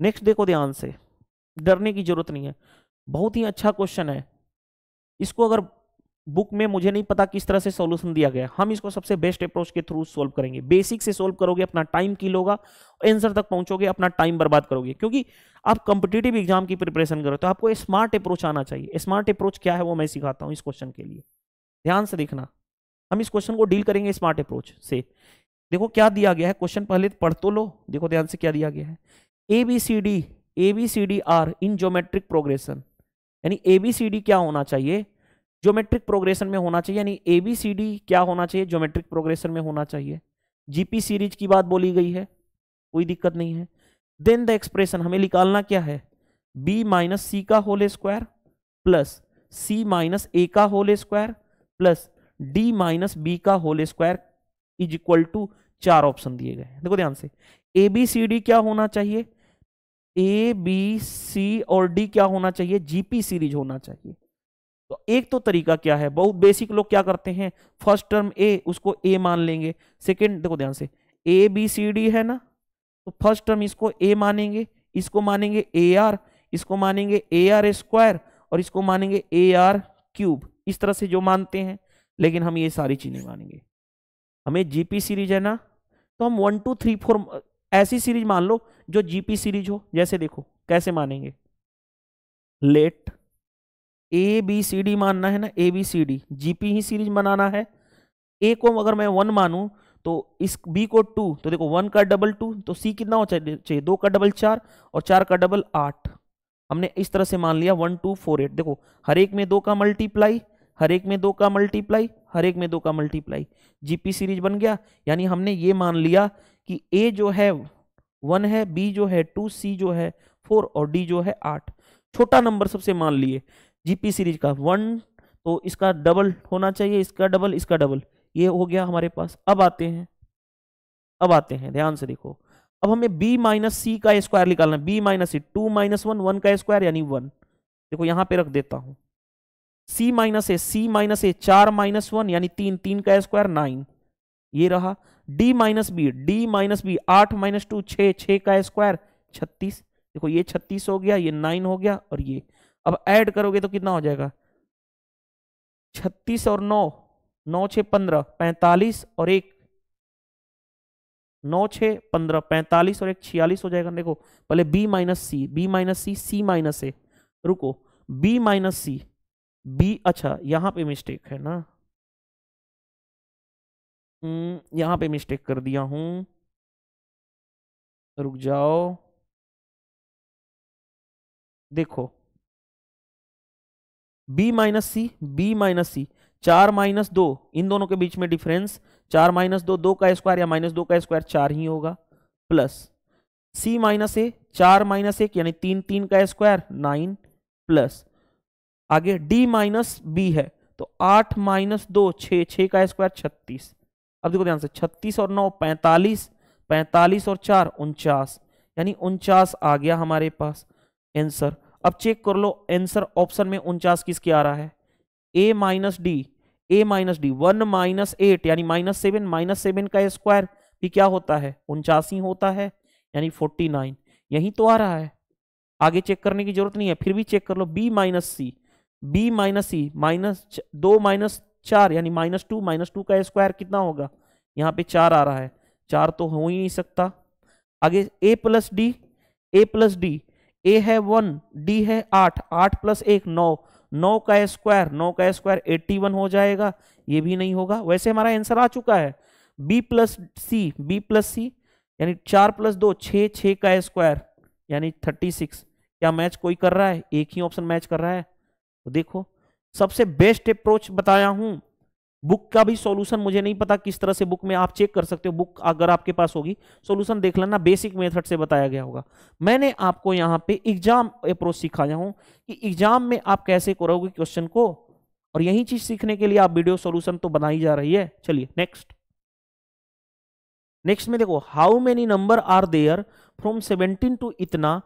नेक्स्ट देखो ध्यान से डरने की जरूरत नहीं है बहुत ही अच्छा क्वेश्चन है इसको अगर बुक में मुझे नहीं पता किस तरह से सॉल्यूशन दिया गया हम इसको सबसे बेस्ट अप्रोच के थ्रू सॉल्व करेंगे बेसिक से सॉल्व करोगे अपना टाइम की लोगा आंसर तक पहुंचोगे अपना टाइम बर्बाद करोगे क्योंकि आप कंपिटेटिव एग्जाम की प्रिपरेशन करो तो आपको स्मार्ट अप्रोच आना चाहिए स्मार्ट अप्रोच क्या है वो मैं सिखाता हूँ इस क्वेश्चन के लिए ध्यान से देखना हम इस क्वेश्चन को डील करेंगे स्मार्ट अप्रोच से देखो क्या दिया गया है क्वेश्चन पहले पढ़ तो लो देखो ध्यान से क्या दिया गया है A B C D A B C D are in geometric progression यानी ए बी सी डी क्या होना चाहिए ज्योमेट्रिक प्रोग्रेशन में होना चाहिए यानी ए बी सी डी क्या होना चाहिए ज्योमेट्रिक प्रोग्रेशन में होना चाहिए जीपी सीरीज की बात बोली गई है कोई दिक्कत नहीं है देन द एक्सप्रेशन हमें निकालना क्या है बी माइनस सी का whole square plus C minus A का whole square plus D minus B का whole square is equal to चार ऑप्शन दिए गए देखो ध्यान से ए बी सी डी क्या होना चाहिए ए बी सी और डी क्या होना चाहिए जीपी सीरीज होना चाहिए तो एक तो तरीका क्या है बहुत बेसिक लोग क्या करते हैं फर्स्ट टर्म ए उसको ए मान लेंगे सेकेंड देखो ध्यान से ए बी सी डी है ना तो फर्स्ट टर्म इसको ए मानेंगे इसको मानेंगे ए आर इसको मानेंगे ए आर स्क्वायर और इसको मानेंगे ए आर क्यूब इस तरह से जो मानते हैं लेकिन हम ये सारी चीज़ें मानेंगे हमें जीपी सीरीज है ना तो हम वन टू थ्री फोर ऐसी सीरीज मान लो जो जीपी सीरीज हो जैसे देखो कैसे मानेंगे let A B C D मानना है ना A B C D G P ही सीरीज बनाना है ए को अगर मैं वन मानूं तो इस बी को टू तो देखो वन का डबल टू तो सी कितना हो चाहिए दो का डबल चार और चार का डबल आठ हमने इस तरह से मान लिया वन टू फोर एट देखो हर एक में दो का मल्टीप्लाई हर एक में दो का मल्टीप्लाई हर एक में दो का मल्टीप्लाई जीपी सीरीज बन गया यानी हमने ये मान लिया कि ए जो है वन है बी जो है टू सी जो है फोर और डी जो है आठ छोटा नंबर सबसे मान लिए जीपी सीरीज का वन तो इसका डबल होना चाहिए इसका डबल इसका डबल ये हो गया हमारे पास अब आते हैं अब आते हैं ध्यान से देखो अब हमें b माइनस सी का स्क्वायर निकालना है B minus C two minus one one का स्क्वायर यानी वन देखो यहां पे रख देता हूँ c minus A C minus A चार माइनस वन यानी तीन तीन का स्क्वायर नाइन ये रहा d minus B D minus B आठ माइनस टू छः छः का स्क्वायर छत्तीस देखो ये छत्तीस हो गया ये नाइन हो गया और ये अब ऐड करोगे तो कितना हो जाएगा छत्तीस और नौ नौ छ पंद्रह पैंतालीस और एक नौ छ पंद्रह पैंतालीस और एक छियालीस हो जाएगा देखो पहले B minus C B minus C C minus A रुको बी माइनस सी बी अच्छा यहां पे मिस्टेक है ना हम्म, यहां पे मिस्टेक कर दिया हूं रुक जाओ देखो B minus C B minus C चार माइनस दो इन दोनों के बीच में डिफरेंस चार माइनस दो दो का स्क्वायर या माइनस दो का स्क्वायर चार ही होगा प्लस सी माइनस ए चार माइनस एक यानी तीन तीन का स्क्वायर नाइन प्लस आगे डी माइनस बी है तो आठ माइनस दो छ छ का स्क्वायर छत्तीस अब देखो ध्यान से छत्तीस और नौ पैंतालीस पैंतालीस और चार उनचास यानी उनचास आ गया हमारे पास आंसर अब चेक कर लो आंसर ऑप्शन में उनचास किसके आ रहा है A minus D A minus D one minus eight यानी माइनस सेवन माइनस सेवन का स्क्वायर भी क्या होता है ही होता है यानी फोर्टी नाइन यही तो आ रहा है आगे चेक करने की जरूरत नहीं है फिर भी चेक कर लो B minus C B minus C minus दो माइनस चार यानी माइनस टू माइनस टू का स्क्वायर कितना होगा यहाँ पे चार आ रहा है चार तो हो ही नहीं सकता आगे A plus D A plus D A है वन डी है आठ आठ प्लस एक नौ नौ का स्क्वायर नौ का स्क्वायर एट्टी वन हो जाएगा ये भी नहीं होगा वैसे हमारा आंसर आ चुका है B plus C B plus C यानी चार प्लस दो छ छ का स्क्वायर यानी थर्टी सिक्स क्या मैच कोई कर रहा है एक ही ऑप्शन मैच कर रहा है तो देखो सबसे बेस्ट अप्रोच बताया हूँ बुक का भी सॉल्यूशन मुझे नहीं पता किस तरह से बुक में आप चेक कर सकते हो बुक अगर आपके पास होगी सॉल्यूशन देख लेना बेसिक मेथड से बताया गया होगा मैंने आपको यहाँ पे एग्जाम अप्रोच सिखाया हूँ कि एग्जाम में आप कैसे करोगे क्वेश्चन को और यही चीज सीखने के लिए आप वीडियो सोल्यूशन तो बनाई जा रही है चलिए नेक्स्ट नेक्स्ट में देखो how many number are there from seventeen to इतना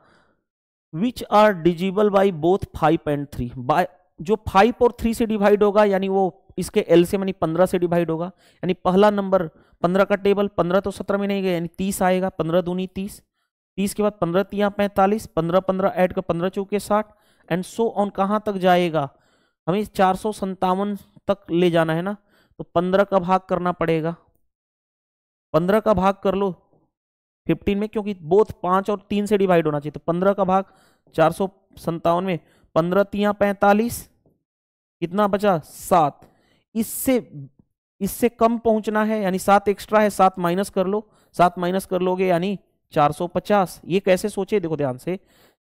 which are divisible by both five and three by जो फाइव और थ्री से डिवाइड होगा यानी वो इसके एल से यानी पंद्रह से डिवाइड होगा यानी पहला नंबर पंद्रह का टेबल पंद्रह तो सत्रह में नहीं गया यानी तीस आएगा पंद्रह दूनी तीस तीस के बाद पंद्रह तिया पैंतालीस पंद्रह पंद्रह ऐड कर पंद्रह चौके साठ एंड सो ऑन कहाँ तक जाएगा हमें चार सौ संतावन तक ले जाना है ना तो पंद्रह का भाग करना पड़ेगा पंद्रह का भाग कर लो फिफ्टीन में क्योंकि बोथ पाँच और तीन से डिवाइड होना चाहिए तो पंद्रह का भाग चार सौ में पंद्रह तिया पैंतालीस कितना बचा सात इससे इससे कम पहुंचना है यानी सात एक्स्ट्रा है सात माइनस कर लो सात माइनस कर लोगे यानी 450 ये कैसे सोचे देखो ध्यान से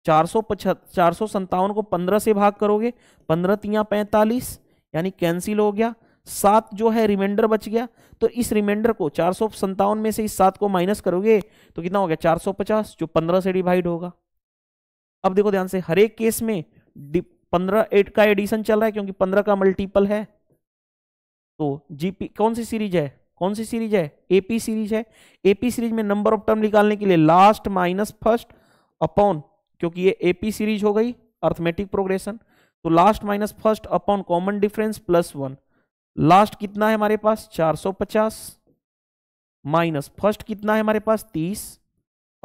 चार सौ चार सौ संतावन को पंद्रह से भाग करोगे पंद्रह तिया पैंतालीस यानी कैंसिल हो गया सात जो है रिमाइंडर बच गया तो इस रिमाइंडर को चार सौ संतावन में से इस सात को माइनस करोगे तो कितना हो गया चार सौ पचास जो पंद्रह से डिवाइड होगा अब देखो ध्यान से हर एक केस में पंद्रह एट का एडिशन चल रहा है क्योंकि पंद्रह का मल्टीपल है तो जीपी कौन सी सीरीज है कौन सी सीरीज है एपी सीरीज है एपी सीरीज में नंबर ऑफ टर्म निकालने के लिए लास्ट माइनस फर्स्ट अपॉन क्योंकि ये एपी सीरीज हो गई अर्थमेटिक प्रोग्रेशन तो last minus first upon common difference plus one last कितना है हमारे पास 450 माइनस फर्स्ट कितना है हमारे पास 30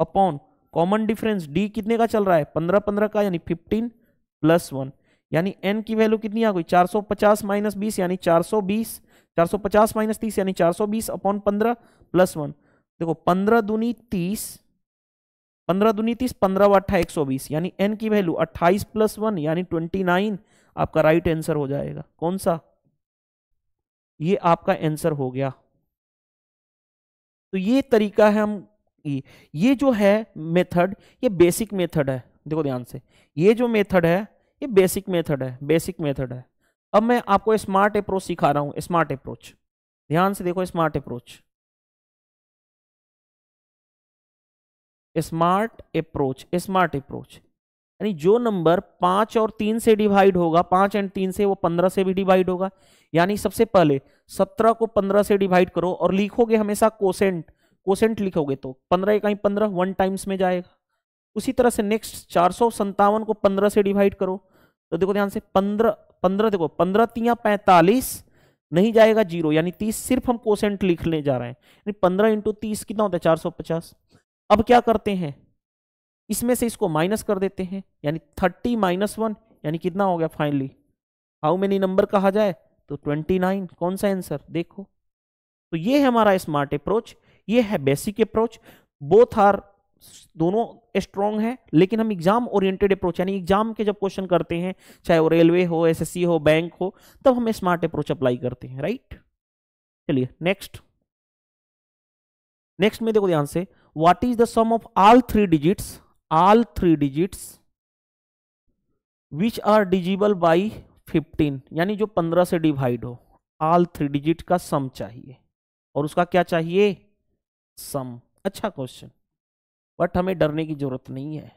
अपॉन कॉमन डिफरेंस डी कितने का चल रहा है 15 15 का यानी 15 प्लस वन यानी एन की वैल्यू कितनी आ गई 450 माइनस बीस यानी सौ पचास माइनस तीस यानी बीस अपॉन पंद्रह प्लस वन देखो पंद्रह दूनी तीस पंद्रह दूनी तीस पंद्रह अट्ठा एक यानी एन की वैल्यू अट्ठाईस प्लस वन यानी ट्वेंटी नाइन आपका राइट आंसर हो जाएगा कौन सा ये आपका आंसर हो गया तो ये तरीका है हम ये जो है मेथड ये बेसिक मेथड है देखो ध्यान से ये जो मेथड है ये बेसिक मेथड है बेसिक मेथड है अब मैं आपको स्मार्ट अप्रोच सिखा रहा हूँ स्मार्ट अप्रोच ध्यान से देखो smart approach smart approach smart approach यानी जो नंबर पांच और तीन से डिवाइड होगा पांच एंड तीन से वो पंद्रह से भी डिवाइड होगा यानी सबसे पहले सत्रह को पंद्रह से डिवाइड करो और लिखोगे हमेशा कोसेंट कोसेंट लिखोगे तो पंद्रह कहीं पंद्रह वन टाइम्स में जाएगा उसी तरह से नेक्स्ट चार सौ संतावन को पंद्रह से डिवाइड करो तो देखो ध्यान से पंद्रह पंद्रह देखो पंद्रह तिया पैंतालीस नहीं जाएगा जीरो यानी तीस सिर्फ हम कोसेंट लिखने जा रहे हैं पंद्रह इंटू तीस कितना होता है चार सौ पचास अब क्या करते हैं इसमें से इसको माइनस कर देते हैं यानी थर्टी माइनस वन यानी कितना हो गया फाइनली हाउ मेनी नंबर कहा जाए तो ट्वेंटी नाइन कौन सा आंसर देखो तो ये है हमारा स्मार्ट अप्रोच ये है बेसिक अप्रोच बोथ आर दोनों स्ट्रॉन्ग है लेकिन हम एग्जाम ओरिएंटेड अप्रोच यानी एग्जाम के जब क्वेश्चन करते हैं चाहे वो रेलवे हो एसएससी हो बैंक हो तब हम स्मार्ट अप्रोच अप्लाई करते हैं राइट चलिए नेक्स्ट नेक्स्ट में देखो ध्यान से what is the sum of all three digits all three digits which are divisible by fifteen यानी जो पंद्रह से डिवाइड हो ऑल थ्री डिजिट का सम चाहिए और उसका क्या चाहिए सम अच्छा क्वेश्चन बट हमें डरने की जरूरत नहीं है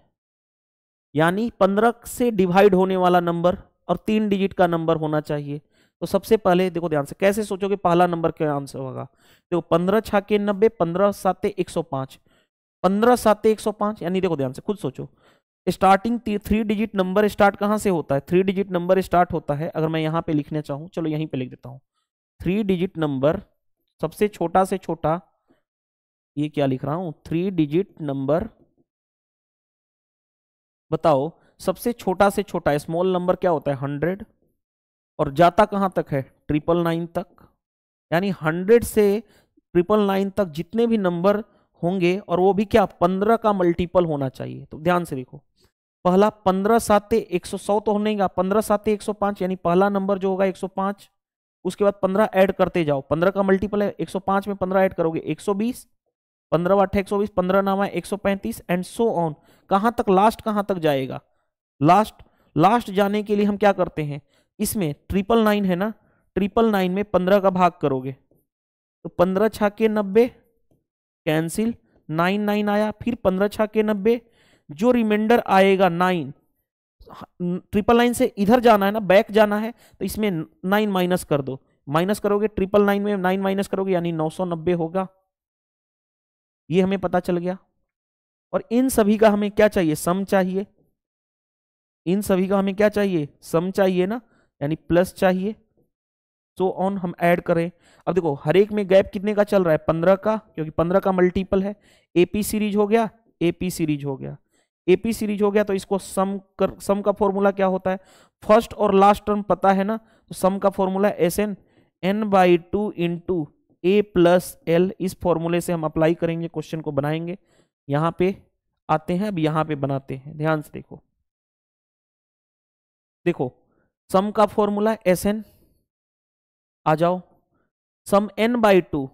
यानी पंद्रह से डिवाइड होने वाला नंबर और तीन डिजिट का नंबर होना चाहिए तो सबसे पहले देखो ध्यान से कैसे सोचोगे पहला नंबर क्या आंसर होगा देखो पंद्रह छाके नब्बे पंद्रह सात एक सौ पांच पंद्रह सात एक सौ पांच यानी देखो ध्यान से खुद सोचो starting three digit number start कहाँ से होता है थ्री डिजिट नंबर स्टार्ट होता है अगर मैं यहाँ पे लिखना चाहूँ चलो यहीं पे लिख देता हूँ थ्री डिजिट नंबर सबसे छोटा से छोटा ये क्या लिख रहा हूं थ्री डिजिट नंबर बताओ सबसे छोटा से छोटा स्मॉल नंबर क्या होता है हंड्रेड और जाता कहां तक है ट्रिपल नाइन तक यानी हंड्रेड से ट्रिपल नाइन तक जितने भी नंबर होंगे और वो भी क्या पंद्रह का मल्टीपल होना चाहिए तो ध्यान से देखो पहला पंद्रह सात एक सौ सौ तो होने का पंद्रह सात एक सौ पांच यानी पहला नंबर जो होगा एक सौ पांच उसके बाद पंद्रह ऐड करते जाओ पंद्रह का मल्टीपल है एक सौ पांच में पंद्रह ऐड करोगे एक सौ बीस पंद्रह आठ एक सौ बीस पंद्रह नवा एक सौ पैंतीस एंड सो ऑन कहाँ तक लास्ट कहाँ तक जाएगा लास्ट लास्ट जाने के लिए हम क्या करते हैं इसमें ट्रिपल नाइन है ना ट्रिपल नाइन में पंद्रह का भाग करोगे तो पंद्रह छा के नब्बे कैंसिल नाइन नाइन आया फिर पंद्रह छा के नब्बे जो रिमाइंडर आएगा नाइन ट्रिपल नाइन से इधर जाना है ना बैक जाना है तो इसमें नाइन माइनस कर दो माइनस करोगे ट्रिपल नाइन में नाइन माइनस करोगे यानी नौ सौ नब्बे होगा ये हमें पता चल गया और इन सभी का हमें क्या चाहिए सम चाहिए इन सभी का हमें क्या चाहिए सम चाहिए ना यानी प्लस चाहिए सो so ऑन हम ऐड करें अब देखो हर एक में गैप कितने का चल रहा है पंद्रह का क्योंकि पंद्रह का मल्टीपल है एपी सीरीज हो गया एपी सीरीज हो गया एपी सीरीज हो गया तो इसको सम कर सम का फॉर्मूला क्या होता है फर्स्ट और लास्ट टर्म पता है ना तो सम का formula S N N by two in into A plus L इस फॉर्मूले से हम अप्लाई करेंगे क्वेश्चन को बनाएंगे यहाँ पे आते हैं अब यहाँ पे बनाते हैं ध्यान से देखो देखो सम का फॉर्मूला एस एन आ जाओ सम एन बाई टू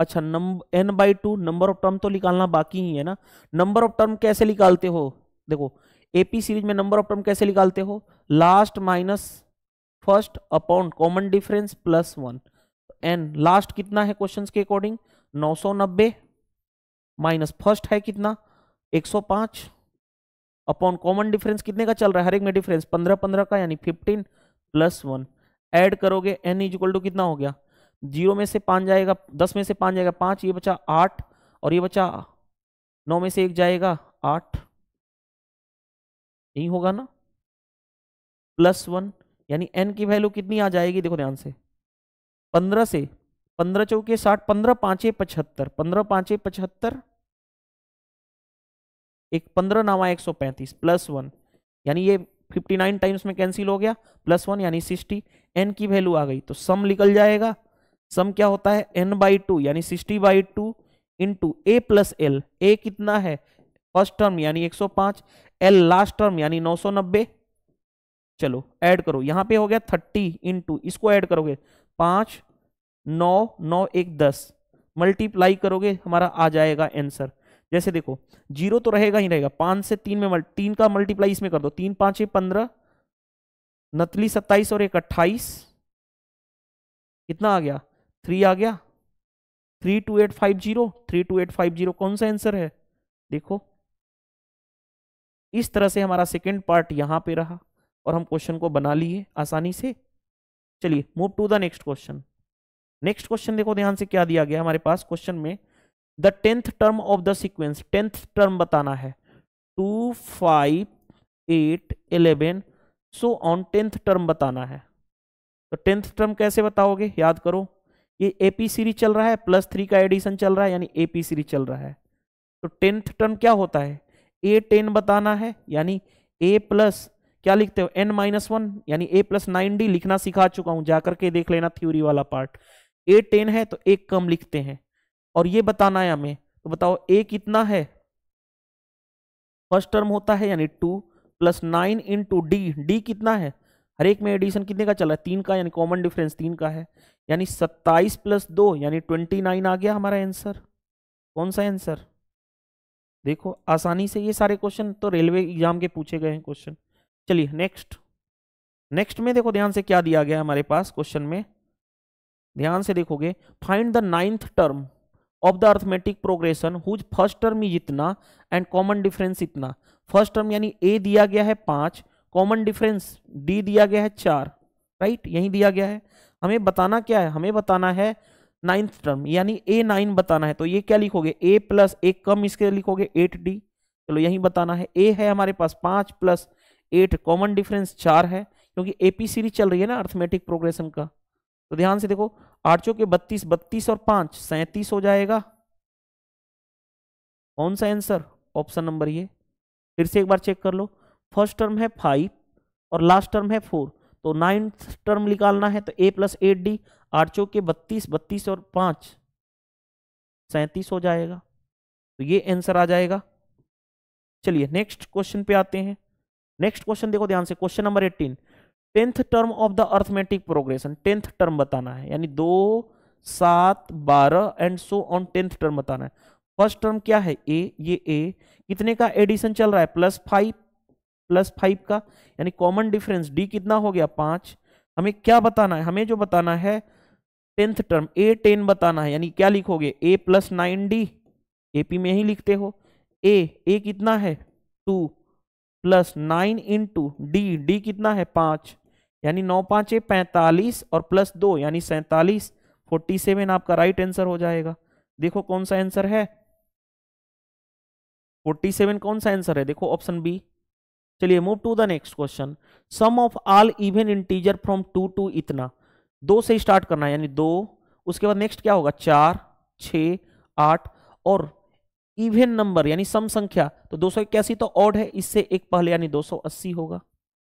अच्छा number N by two number of term तो निकालना बाकी ही है ना नंबर ऑफ टर्म कैसे निकालते हो देखो एपी सीरीज में नंबर ऑफ टर्म कैसे निकालते हो last minus first upon common difference plus one N last कितना है क्वेश्चन के अकॉर्डिंग 990 माइनस फर्स्ट है कितना 105 अपॉन कॉमन डिफरेंस कितने का चल रहा है हर एक में डिफरेंस 15 15 का यानी 15 प्लस वन एड करोगे एन इज इक्वल टू कितना हो गया जीरो में से पाँच जाएगा दस में से पाँच जाएगा पाँच ये बचा आठ और ये बचा नौ में से एक जाएगा आठ यही होगा ना प्लस वन यानी एन की वैल्यू कितनी आ जाएगी देखो ध्यान से पंद्रह से पंद्रह चौके साठ पंद्रह पांचे पचहत्तर पंद्रह पांचे पचहत्तर एक पंद्रह नवा एक सौ पैंतीस प्लस वन यानी ये फिफ्टी नाइन टाइम्स में कैंसिल हो गया प्लस वन यानी सिक्सटी एन की वैल्यू आ गई तो सम निकल जाएगा सम क्या होता है एन बाई टू यानी sixty by two into A plus L A कितना है फर्स्ट टर्म यानी एक सौ पांच एल लास्ट टर्म यानी नौ सौ नब्बे चलो ऐड करो यहाँ पे हो गया 30 इंटू इसको ऐड करोगे पाँच नौ नौ एक दस मल्टीप्लाई करोगे हमारा आ जाएगा आंसर जैसे देखो जीरो तो रहेगा ही रहेगा पाँच से तीन में तीन का मल्टीप्लाई इसमें कर दो तीन पाँच पंद्रह नतली सत्ताईस और एक अट्ठाईस कितना आ गया थ्री आ गया three two eight five zero three two eight five zero कौन सा आंसर है देखो इस तरह से हमारा सेकेंड पार्ट यहाँ पे रहा और हम क्वेश्चन को बना लिए आसानी से चलिए move to the next question next question देखो ध्यान से क्या दिया गया हमारे पास क्वेश्चन में the tenth term of the sequence tenth term बताना है two five eight eleven so on tenth term बताना है तो टेंथ टर्म कैसे बताओगे याद करो ये ए पी सीरीज चल रहा है प्लस थ्री का एडिशन चल रहा है यानी ए पी सीरीज चल रहा है तो टेंथ टर्म क्या होता है ए टेन बताना है यानी ए प्लस क्या लिखते हो एन माइनस वन यानी ए प्लस नाइन डी लिखना सिखा चुका हूं जाकर के देख लेना थ्योरी वाला पार्ट ए टेन है तो एक कम लिखते हैं और ये बताना है हमें तो बताओ ए कितना है फर्स्ट टर्म होता है यानी two plus nine into D D कितना है हर एक में एडिशन कितने का चला है तीन का यानी कॉमन डिफरेंस तीन का है यानी सत्ताईस प्लस दो यानी ट्वेंटी नाइन आ गया हमारा आंसर कौन सा आंसर देखो आसानी से ये सारे क्वेश्चन तो रेलवे एग्जाम के पूछे गए हैं क्वेश्चन चलिए नेक्स्ट नेक्स्ट में देखो ध्यान से क्या दिया गया हमारे पास क्वेश्चन में ध्यान से देखोगे find the ninth term of the arithmetic progression whose first term is इतना एंड कॉमन डिफरेंस इतना फर्स्ट टर्म यानी ए दिया गया है पांच कॉमन डिफरेंस डी दिया गया है चार राइट right? यही दिया गया है हमें बताना क्या है हमें बताना है नाइन्थ टर्म यानी ए नाइन बताना है तो ये क्या लिखोगे ए प्लस ए कम इसके लिखोगे एट डी चलो यही बताना है ए है हमारे पास पांच प्लस एट कॉमन डिफरेंस चार है क्योंकि एपी सीरीज चल रही है ना अर्थमेटिक प्रोग्रेशन का तो ध्यान से देखो आठ चौके बत्तीस बत्तीस और पांच सैंतीस हो जाएगा कौन सा आंसर ऑप्शन नंबर ये फिर से एक बार चेक कर लो फर्स्ट टर्म है फाइव और लास्ट टर्म है फोर तो नाइन्थ टर्म निकालना है तो ए प्लस एट डी आठ चौके बत्तीस बत्तीस और पांच सैंतीस हो जाएगा तो ये आंसर आ जाएगा चलिए नेक्स्ट क्वेश्चन पे आते हैं नेक्स्ट क्वेश्चन देखो ध्यान से question number eighteen tenth term of the arithmetic progression tenth term बताना है यानी दो सात बारह and so on tenth term बताना है फर्स्ट टर्म क्या है ए ये ए कितने का एडिशन चल रहा है प्लस फाइव प्लस फाइव का यानी कॉमन डिफरेंस डी कितना हो गया पाँच हमें क्या बताना है हमें जो बताना है टेंथ टर्म ए टेन बताना है यानी क्या लिखोगे A plus nine D A P में ही लिखते हो ए ए कितना है two plus nine into D D कितना है पाँच यानी नौ है पैंतालीस और प्लस दो यानी सैंतालीस फोर्टी सेवन आपका राइट आंसर हो जाएगा देखो कौन सा आंसर है फोर्टी सेवन कौन सा आंसर है देखो ऑप्शन बी चलिए move to the next question sum of all even integer from two to इतना दो से स्टार्ट करना है यानी दो उसके बाद नेक्स्ट क्या होगा चार छ आठ और इवेन नंबर यानी सम संख्या तो दो तो ऑड है इससे एक पहले यानी 280 होगा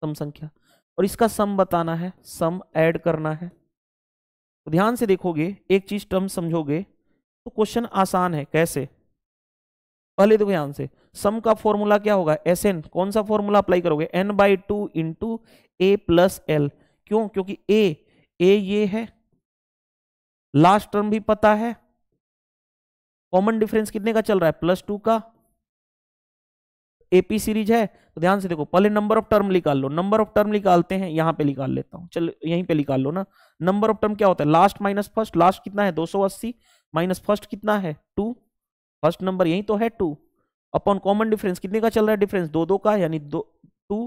सम संख्या और इसका सम बताना है सम ऐड करना है तो ध्यान से देखोगे एक चीज टर्म समझोगे तो क्वेश्चन आसान है कैसे पहले देखो ध्यान से सम का फॉर्मूला क्या होगा एस एन कौन सा फॉर्मूला अप्लाई करोगे N by two into A plus L क्यों क्योंकि ए ए ये है लास्ट टर्म भी पता है कॉमन डिफरेंस कितने का चल रहा है प्लस टू का एपी सीरीज है तो ध्यान से देखो पहले नंबर ऑफ टर्म निकाल लो नंबर ऑफ टर्म निकालते हैं यहाँ पे निकाल लेता हूं चल यहीं पे निकाल लो ना नंबर ऑफ टर्म क्या होता है लास्ट माइनस फर्स्ट लास्ट कितना है 280 माइनस फर्स्ट कितना है टू फर्स्ट नंबर यही तो है टू अपॉन कॉमन डिफरेंस कितने का चल रहा है डिफरेंस दो दो का यानी दो टू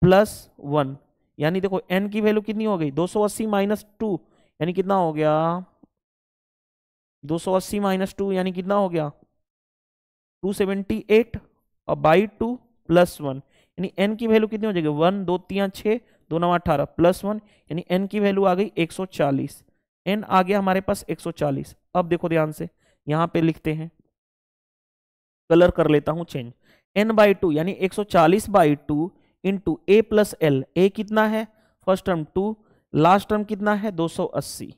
प्लस वन यानी देखो एन की वैल्यू कितनी हो गई अस्सी माइनस टू यानी कितना हो गया दो सौ अस्सी माइनस टू यानी कितना हो गया टू सेवेंटी एट और बाई टू प्लस वन यानी एन की वैल्यू कितनी हो जाएगी वन दो तीन छः दो नौ अठारह प्लस वन यानी एन की वैल्यू आ गई एक सौ चालीस एन आ गया हमारे पास एक सौ चालीस अब देखो ध्यान से यहाँ पे लिखते हैं कलर कर लेता हूँ चेंज एन बाई टू यानी एक सौ चालीस by two into A plus L A कितना है first term two last term कितना है दो सौ अस्सी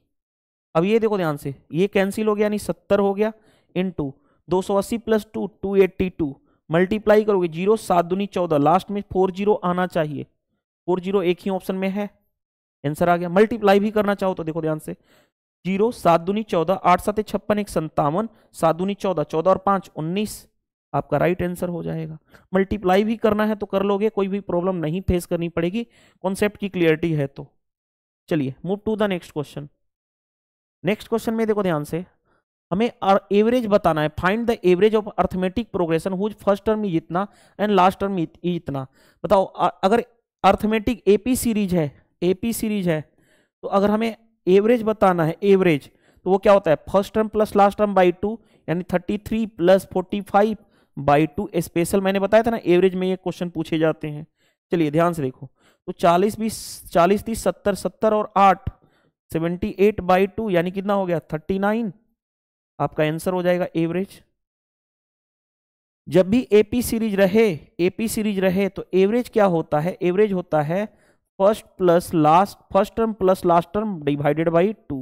अब ये देखो ध्यान से ये कैंसिल हो गया यानी सत्तर हो गया इन टू दो सौ अस्सी plus two two eighty two multiply करोगे जीरो सात दूनी चौदह लास्ट में फोर जीरो आना चाहिए फोर जीरो एक ही ऑप्शन में है आंसर आ गया मल्टीप्लाई भी करना चाहो तो देखो ध्यान से जीरो सात दूनी चौदह आठ सात छप्पन एक संतावन सात दूनी चौदह चौदह और पाँच उन्नीस आपका राइट आंसर हो जाएगा मल्टीप्लाई भी करना है तो कर लोगे कोई भी प्रॉब्लम नहीं फेस करनी पड़ेगी कॉन्सेप्ट की क्लियरिटी है तो चलिए move to the next question next question में देखो ध्यान से हमें एवरेज बताना है find the average of arithmetic progression whose first term is इतना एंड लास्ट टर्म इज इतना बताओ अगर अर्थमेटिक एपी सीरीज है एपी सीरीज है तो अगर हमें एवरेज बताना है एवरेज तो वो क्या होता है first term plus last term by two यानी thirty three plus forty five by two special मैंने बताया था ना एवरेज में ये क्वेश्चन पूछे जाते हैं चलिए ध्यान से देखो तो चालीस बीस चालीस तीस सत्तर सत्तर और आठ सेवेंटी एट बाई टू यानी कितना हो गया थर्टी नाइन आपका आंसर हो जाएगा एवरेज जब भी एपी सीरीज रहे एपी सीरीज रहे तो एवरेज क्या होता है एवरेज होता है first plus last first term plus last term divided by two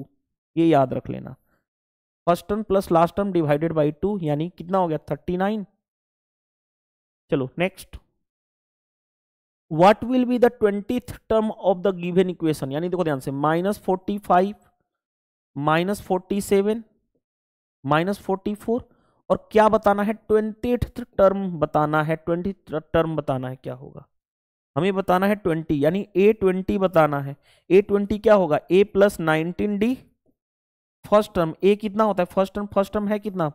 ये याद रख लेना first term plus last term divided by two यानी कितना हो गया थर्टी नाइन चलो next what will be the twenty term of the given equation यानी देखो ध्यान से minus forty five minus forty seven minus forty four और क्या बताना है ट्वेंटी टर्म बताना है ट्वेंटी टर्म बताना है क्या होगा हमें बताना है ट्वेंटी यानी ए ट्वेंटी बताना है ए ट्वेंटी क्या होगा A plus nineteen D first term A कितना होता है फर्स्ट टर्म फर्स्ट टर्म है कितना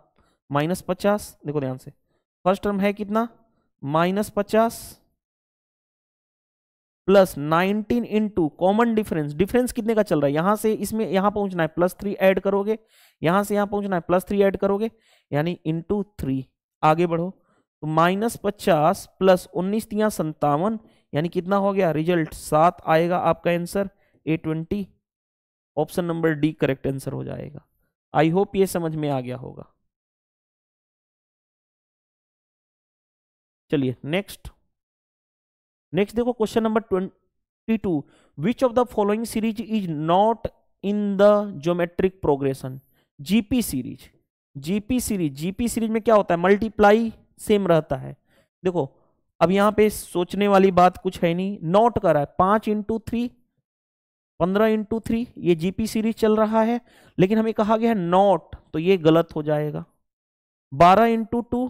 माइनस पचास देखो ध्यान से फर्स्ट टर्म है कितना माइनस पचास plus nineteen into common difference difference कितने का चल रहा है यहां से इसमें यहां पहुंचना है प्लस थ्री ऐड करोगे यहां से यहां पहुंचना है प्लस थ्री ऐड करोगे यानी इंटू थ्री आगे बढ़ो तो माइनस पचास प्लस उन्नीस तिया संतावन यानी कितना हो गया रिजल्ट सात आएगा आपका answer A twenty option number D correct answer हो जाएगा आई होप ये समझ में आ गया होगा चलिए नेक्स्ट नेक्स्ट देखो question number twenty two which of the following series is not in the geometric progression GP series GP series GP series में क्या होता है मल्टीप्लाई सेम रहता है देखो अब यहां पे सोचने वाली बात कुछ है नहीं नॉट करा है पांच इंटू थ्री पंद्रह इंटू थ्री ये जीपी सीरीज चल रहा है लेकिन हमें कहा गया है नॉट तो ये गलत हो जाएगा बारह इंटू टू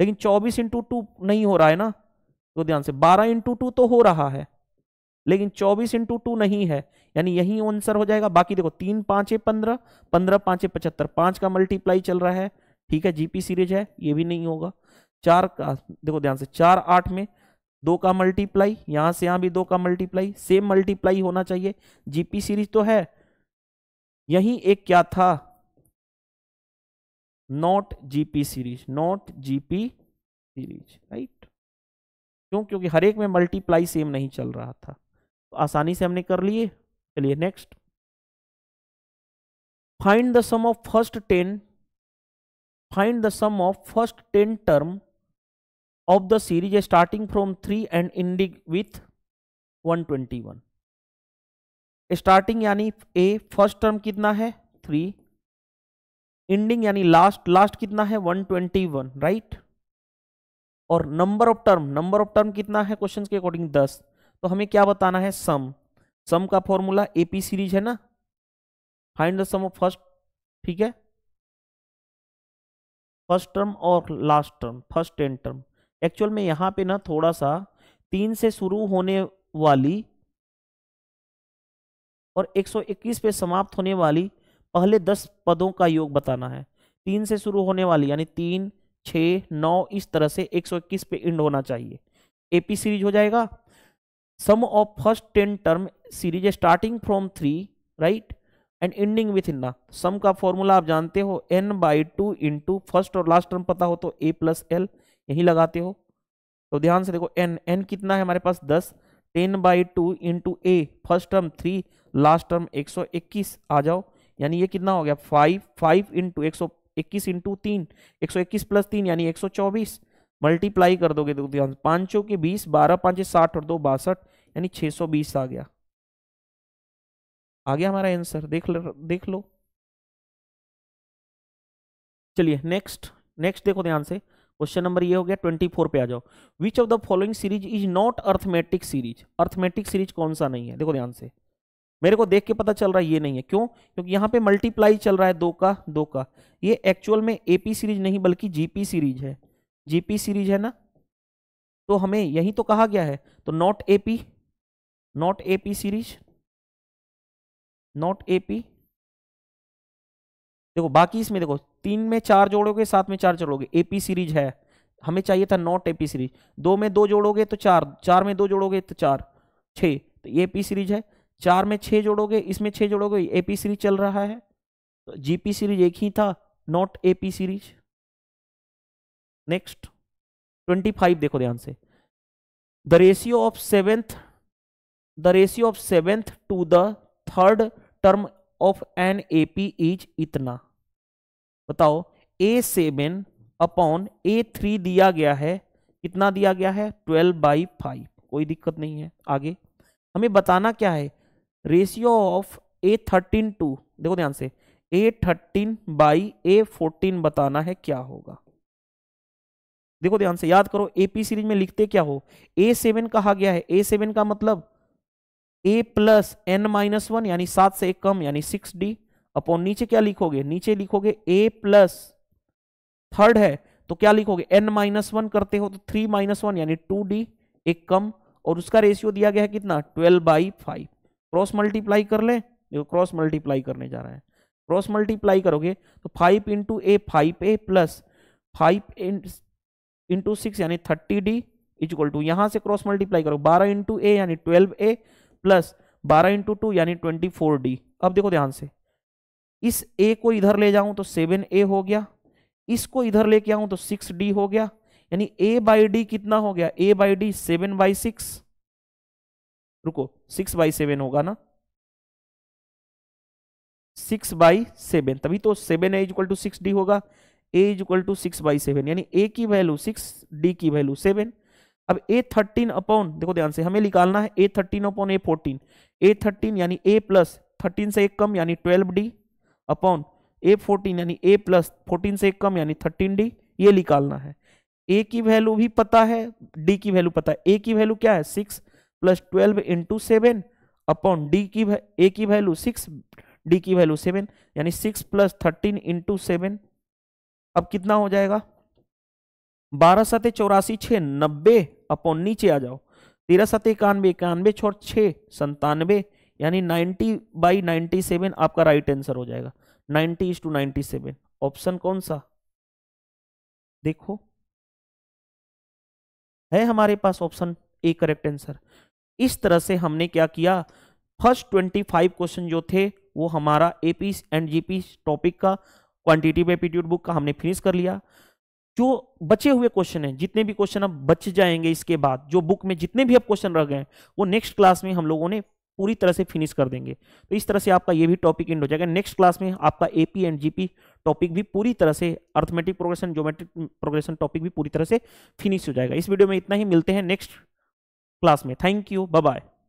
लेकिन चौबीस इंटू टू नहीं हो रहा है ना तो ध्यान से बारह इंटू टू तो हो रहा है लेकिन चौबीस इंटू टू नहीं है यानी यही आंसर हो जाएगा बाकी देखो तीन पांच पंद्रह पंद्रह पांच पचहत्तर पांच का मल्टीप्लाई चल रहा है ठीक है जीपी सीरीज है ये भी नहीं होगा चार का देखो ध्यान से चार आठ में दो का मल्टीप्लाई यहां से यहां भी दो का मल्टीप्लाई सेम मल्टीप्लाई होना चाहिए जीपी सीरीज तो है यही एक क्या था not GP series not GP series right क्यों क्योंकि हर एक में मल्टीप्लाई सेम नहीं चल रहा था तो आसानी से हमने कर लिए चलिए next find the sum of first ten find the sum of first ten term of the series starting from three and ending with 121 starting यानी ए फर्स्ट टर्म कितना है थ्री एंडिंग यानी लास्ट लास्ट कितना है 121 राइट और number of term number of term कितना है क्वेश्चन के अकॉर्डिंग दस तो हमें क्या बताना है सम सम का फॉर्मूला एपी सीरीज है ना find the sum of first ठीक है फर्स्ट टर्म और last term first ten term actual में यहां पे ना थोड़ा सा तीन से शुरू होने वाली और 121 पे समाप्त होने वाली पहले दस पदों का योग बताना है तीन से शुरू होने वाली यानी तीन छः नौ इस तरह से 121 पे इंड होना चाहिए एपी सीरीज हो जाएगा sum of first ten term series starting from three right and ending with इन्ना सम का फॉर्मूला आप जानते हो N by two into first और लास्ट टर्म पता हो तो ए प्लस एल यही लगाते हो तो ध्यान से देखो एन एन कितना है हमारे पास दस ten by two into A first term three last term एक सौ इक्कीस आ जाओ यानी ये कितना हो गया फाइव फाइव इंटू एक सौ इक्कीस इंटू तीन एक सौ इक्कीस प्लस तीन यानी एक सौ चौबीस मल्टीप्लाई कर दोगे तो पाँच सौ के बीस बारह पाँच साठ और दो बासठ यानी छः सौ बीस आ गया आ गया हमारा आंसर देख लो देख लो चलिए नेक्स्ट नेक्स्ट देखो ध्यान से क्वेश्चन नंबर ये हो गया ट्वेंटी फोर पे आ जाओ which of the following series is not arithmetic series arithmetic series कौन सा नहीं है देखो ध्यान से मेरे को देख के पता चल रहा है ये नहीं है क्यों क्योंकि यहाँ पे मल्टीप्लाई चल रहा है दो का दो का ये एक्चुअल में एपी सीरीज नहीं बल्कि जीपी सीरीज है जीपी सीरीज है ना तो हमें यही तो कहा गया है तो not AP not AP series not AP देखो बाकी इसमें देखो तीन में चार जोड़ोगे सात में चार जोड़ोगे एपी सीरीज है हमें चाहिए था नॉट एपी सीरीज दो में दो जोड़ोगे तो चार चार में दो जोड़ोगे तो चार छः तो ए सीरीज है चार में छः जोड़ोगे इसमें छः जोड़ोगे ए पी सीरीज चल रहा है तो जी पी सीरीज एक ही था not A P series next twenty five देखो ध्यान से the ratio of seventh the ratio of seventh to the third term of an A P is इतना बताओ a seven upon a three दिया गया है कितना दिया गया है ट्वेल्व बाई फाइव कोई दिक्कत नहीं है आगे हमें बताना क्या है ratio of a thirteen to देखो ध्यान से a thirteen by a fourteen बताना है क्या होगा देखो ध्यान से याद करो एपी सीरीज में लिखते क्या हो ए सेवन कहा गया है ए सेवन का मतलब a plus N minus one यानी सात से एक कम यानी सिक्स डी अपॉन नीचे क्या लिखोगे नीचे लिखोगे ए प्लस थर्ड है तो क्या लिखोगे एन माइनस वन करते हो तो थ्री माइनस वन यानी टू डी एक कम और उसका रेशियो दिया गया है कितना twelve by five cross multiply कर ले देखो क्रॉस मल्टीप्लाई करने जा रहा है क्रॉस मल्टीप्लाई करोगे तो five into a five a plus five into six यानी thirty d is equal to यहाँ से क्रॉस मल्टीप्लाई करो बारह इंटू ए यानी ट्वेल्व ए प्लस बारह इंटू टू यानी ट्वेंटी फोर डी अब देखो ध्यान से इस ए को इधर ले जाऊं तो सेवन ए हो गया इसको इधर लेके आऊँ तो सिक्स डी हो गया यानी ए बाई डी कितना हो गया a by d seven by six रुको सिक्स बाई सेवन होगा ना सिक्स बाई सेवन तभी तो seven a equal to six d होगा a is equal to six by seven यानी ए की वैल्यू सिक्स डी की वैल्यू सेवन अब ए थर्टीन अपॉन देखो ध्यान से हमें निकालना है a thirteen upon a fourteen a thirteen यानी ए प्लस थर्टीन से एक कम यानी twelve d upon a fourteen यानी ए प्लस फोर्टीन से एक कम यानी थर्टीन डी ये निकालना है ए की वैल्यू भी पता है डी की वैल्यू पता है ए की वैल्यू क्या है six plus twelve into seven upon d की ए की वैल्यू सिक्स डी की वैल्यू सेवन यानी six plus thirteen into seven अब कितना हो जाएगा बारह सत चौरासी छः नब्बे अपॉन नीचे आ जाओ तेरह सत इक्यानवे इक्यानवे छोड़ छः संतानवे यानी नाइन्टी बाई नाइन्टी सेवन आपका राइट आंसर हो जाएगा ninety is to ninety seven option कौन सा देखो है हमारे पास ऑप्शन ए करेक्ट आंसर इस तरह से हमने क्या किया फर्स्ट ट्वेंटी फाइव क्वेश्चन जो थे वो हमारा ए एंड जी टॉपिक का क्वांटिटिव एप्टीट्यूड बुक का हमने फिनिश कर लिया जो बचे हुए क्वेश्चन हैं जितने भी क्वेश्चन अब बच जाएंगे इसके बाद जो बुक में जितने भी अब क्वेश्चन रह गए वो नेक्स्ट क्लास में हम लोगों ने पूरी तरह से फिनिश कर देंगे तो इस तरह से आपका ये भी टॉपिक एंड हो जाएगा नेक्स्ट क्लास में आपका एपी एंड जीपी टॉपिक भी पूरी तरह से arithmetic progression geometric progression topic भी पूरी तरह से फिनिश हो जाएगा इस वीडियो में इतना ही मिलते हैं नेक्स्ट क्लास में थैंक यू बाय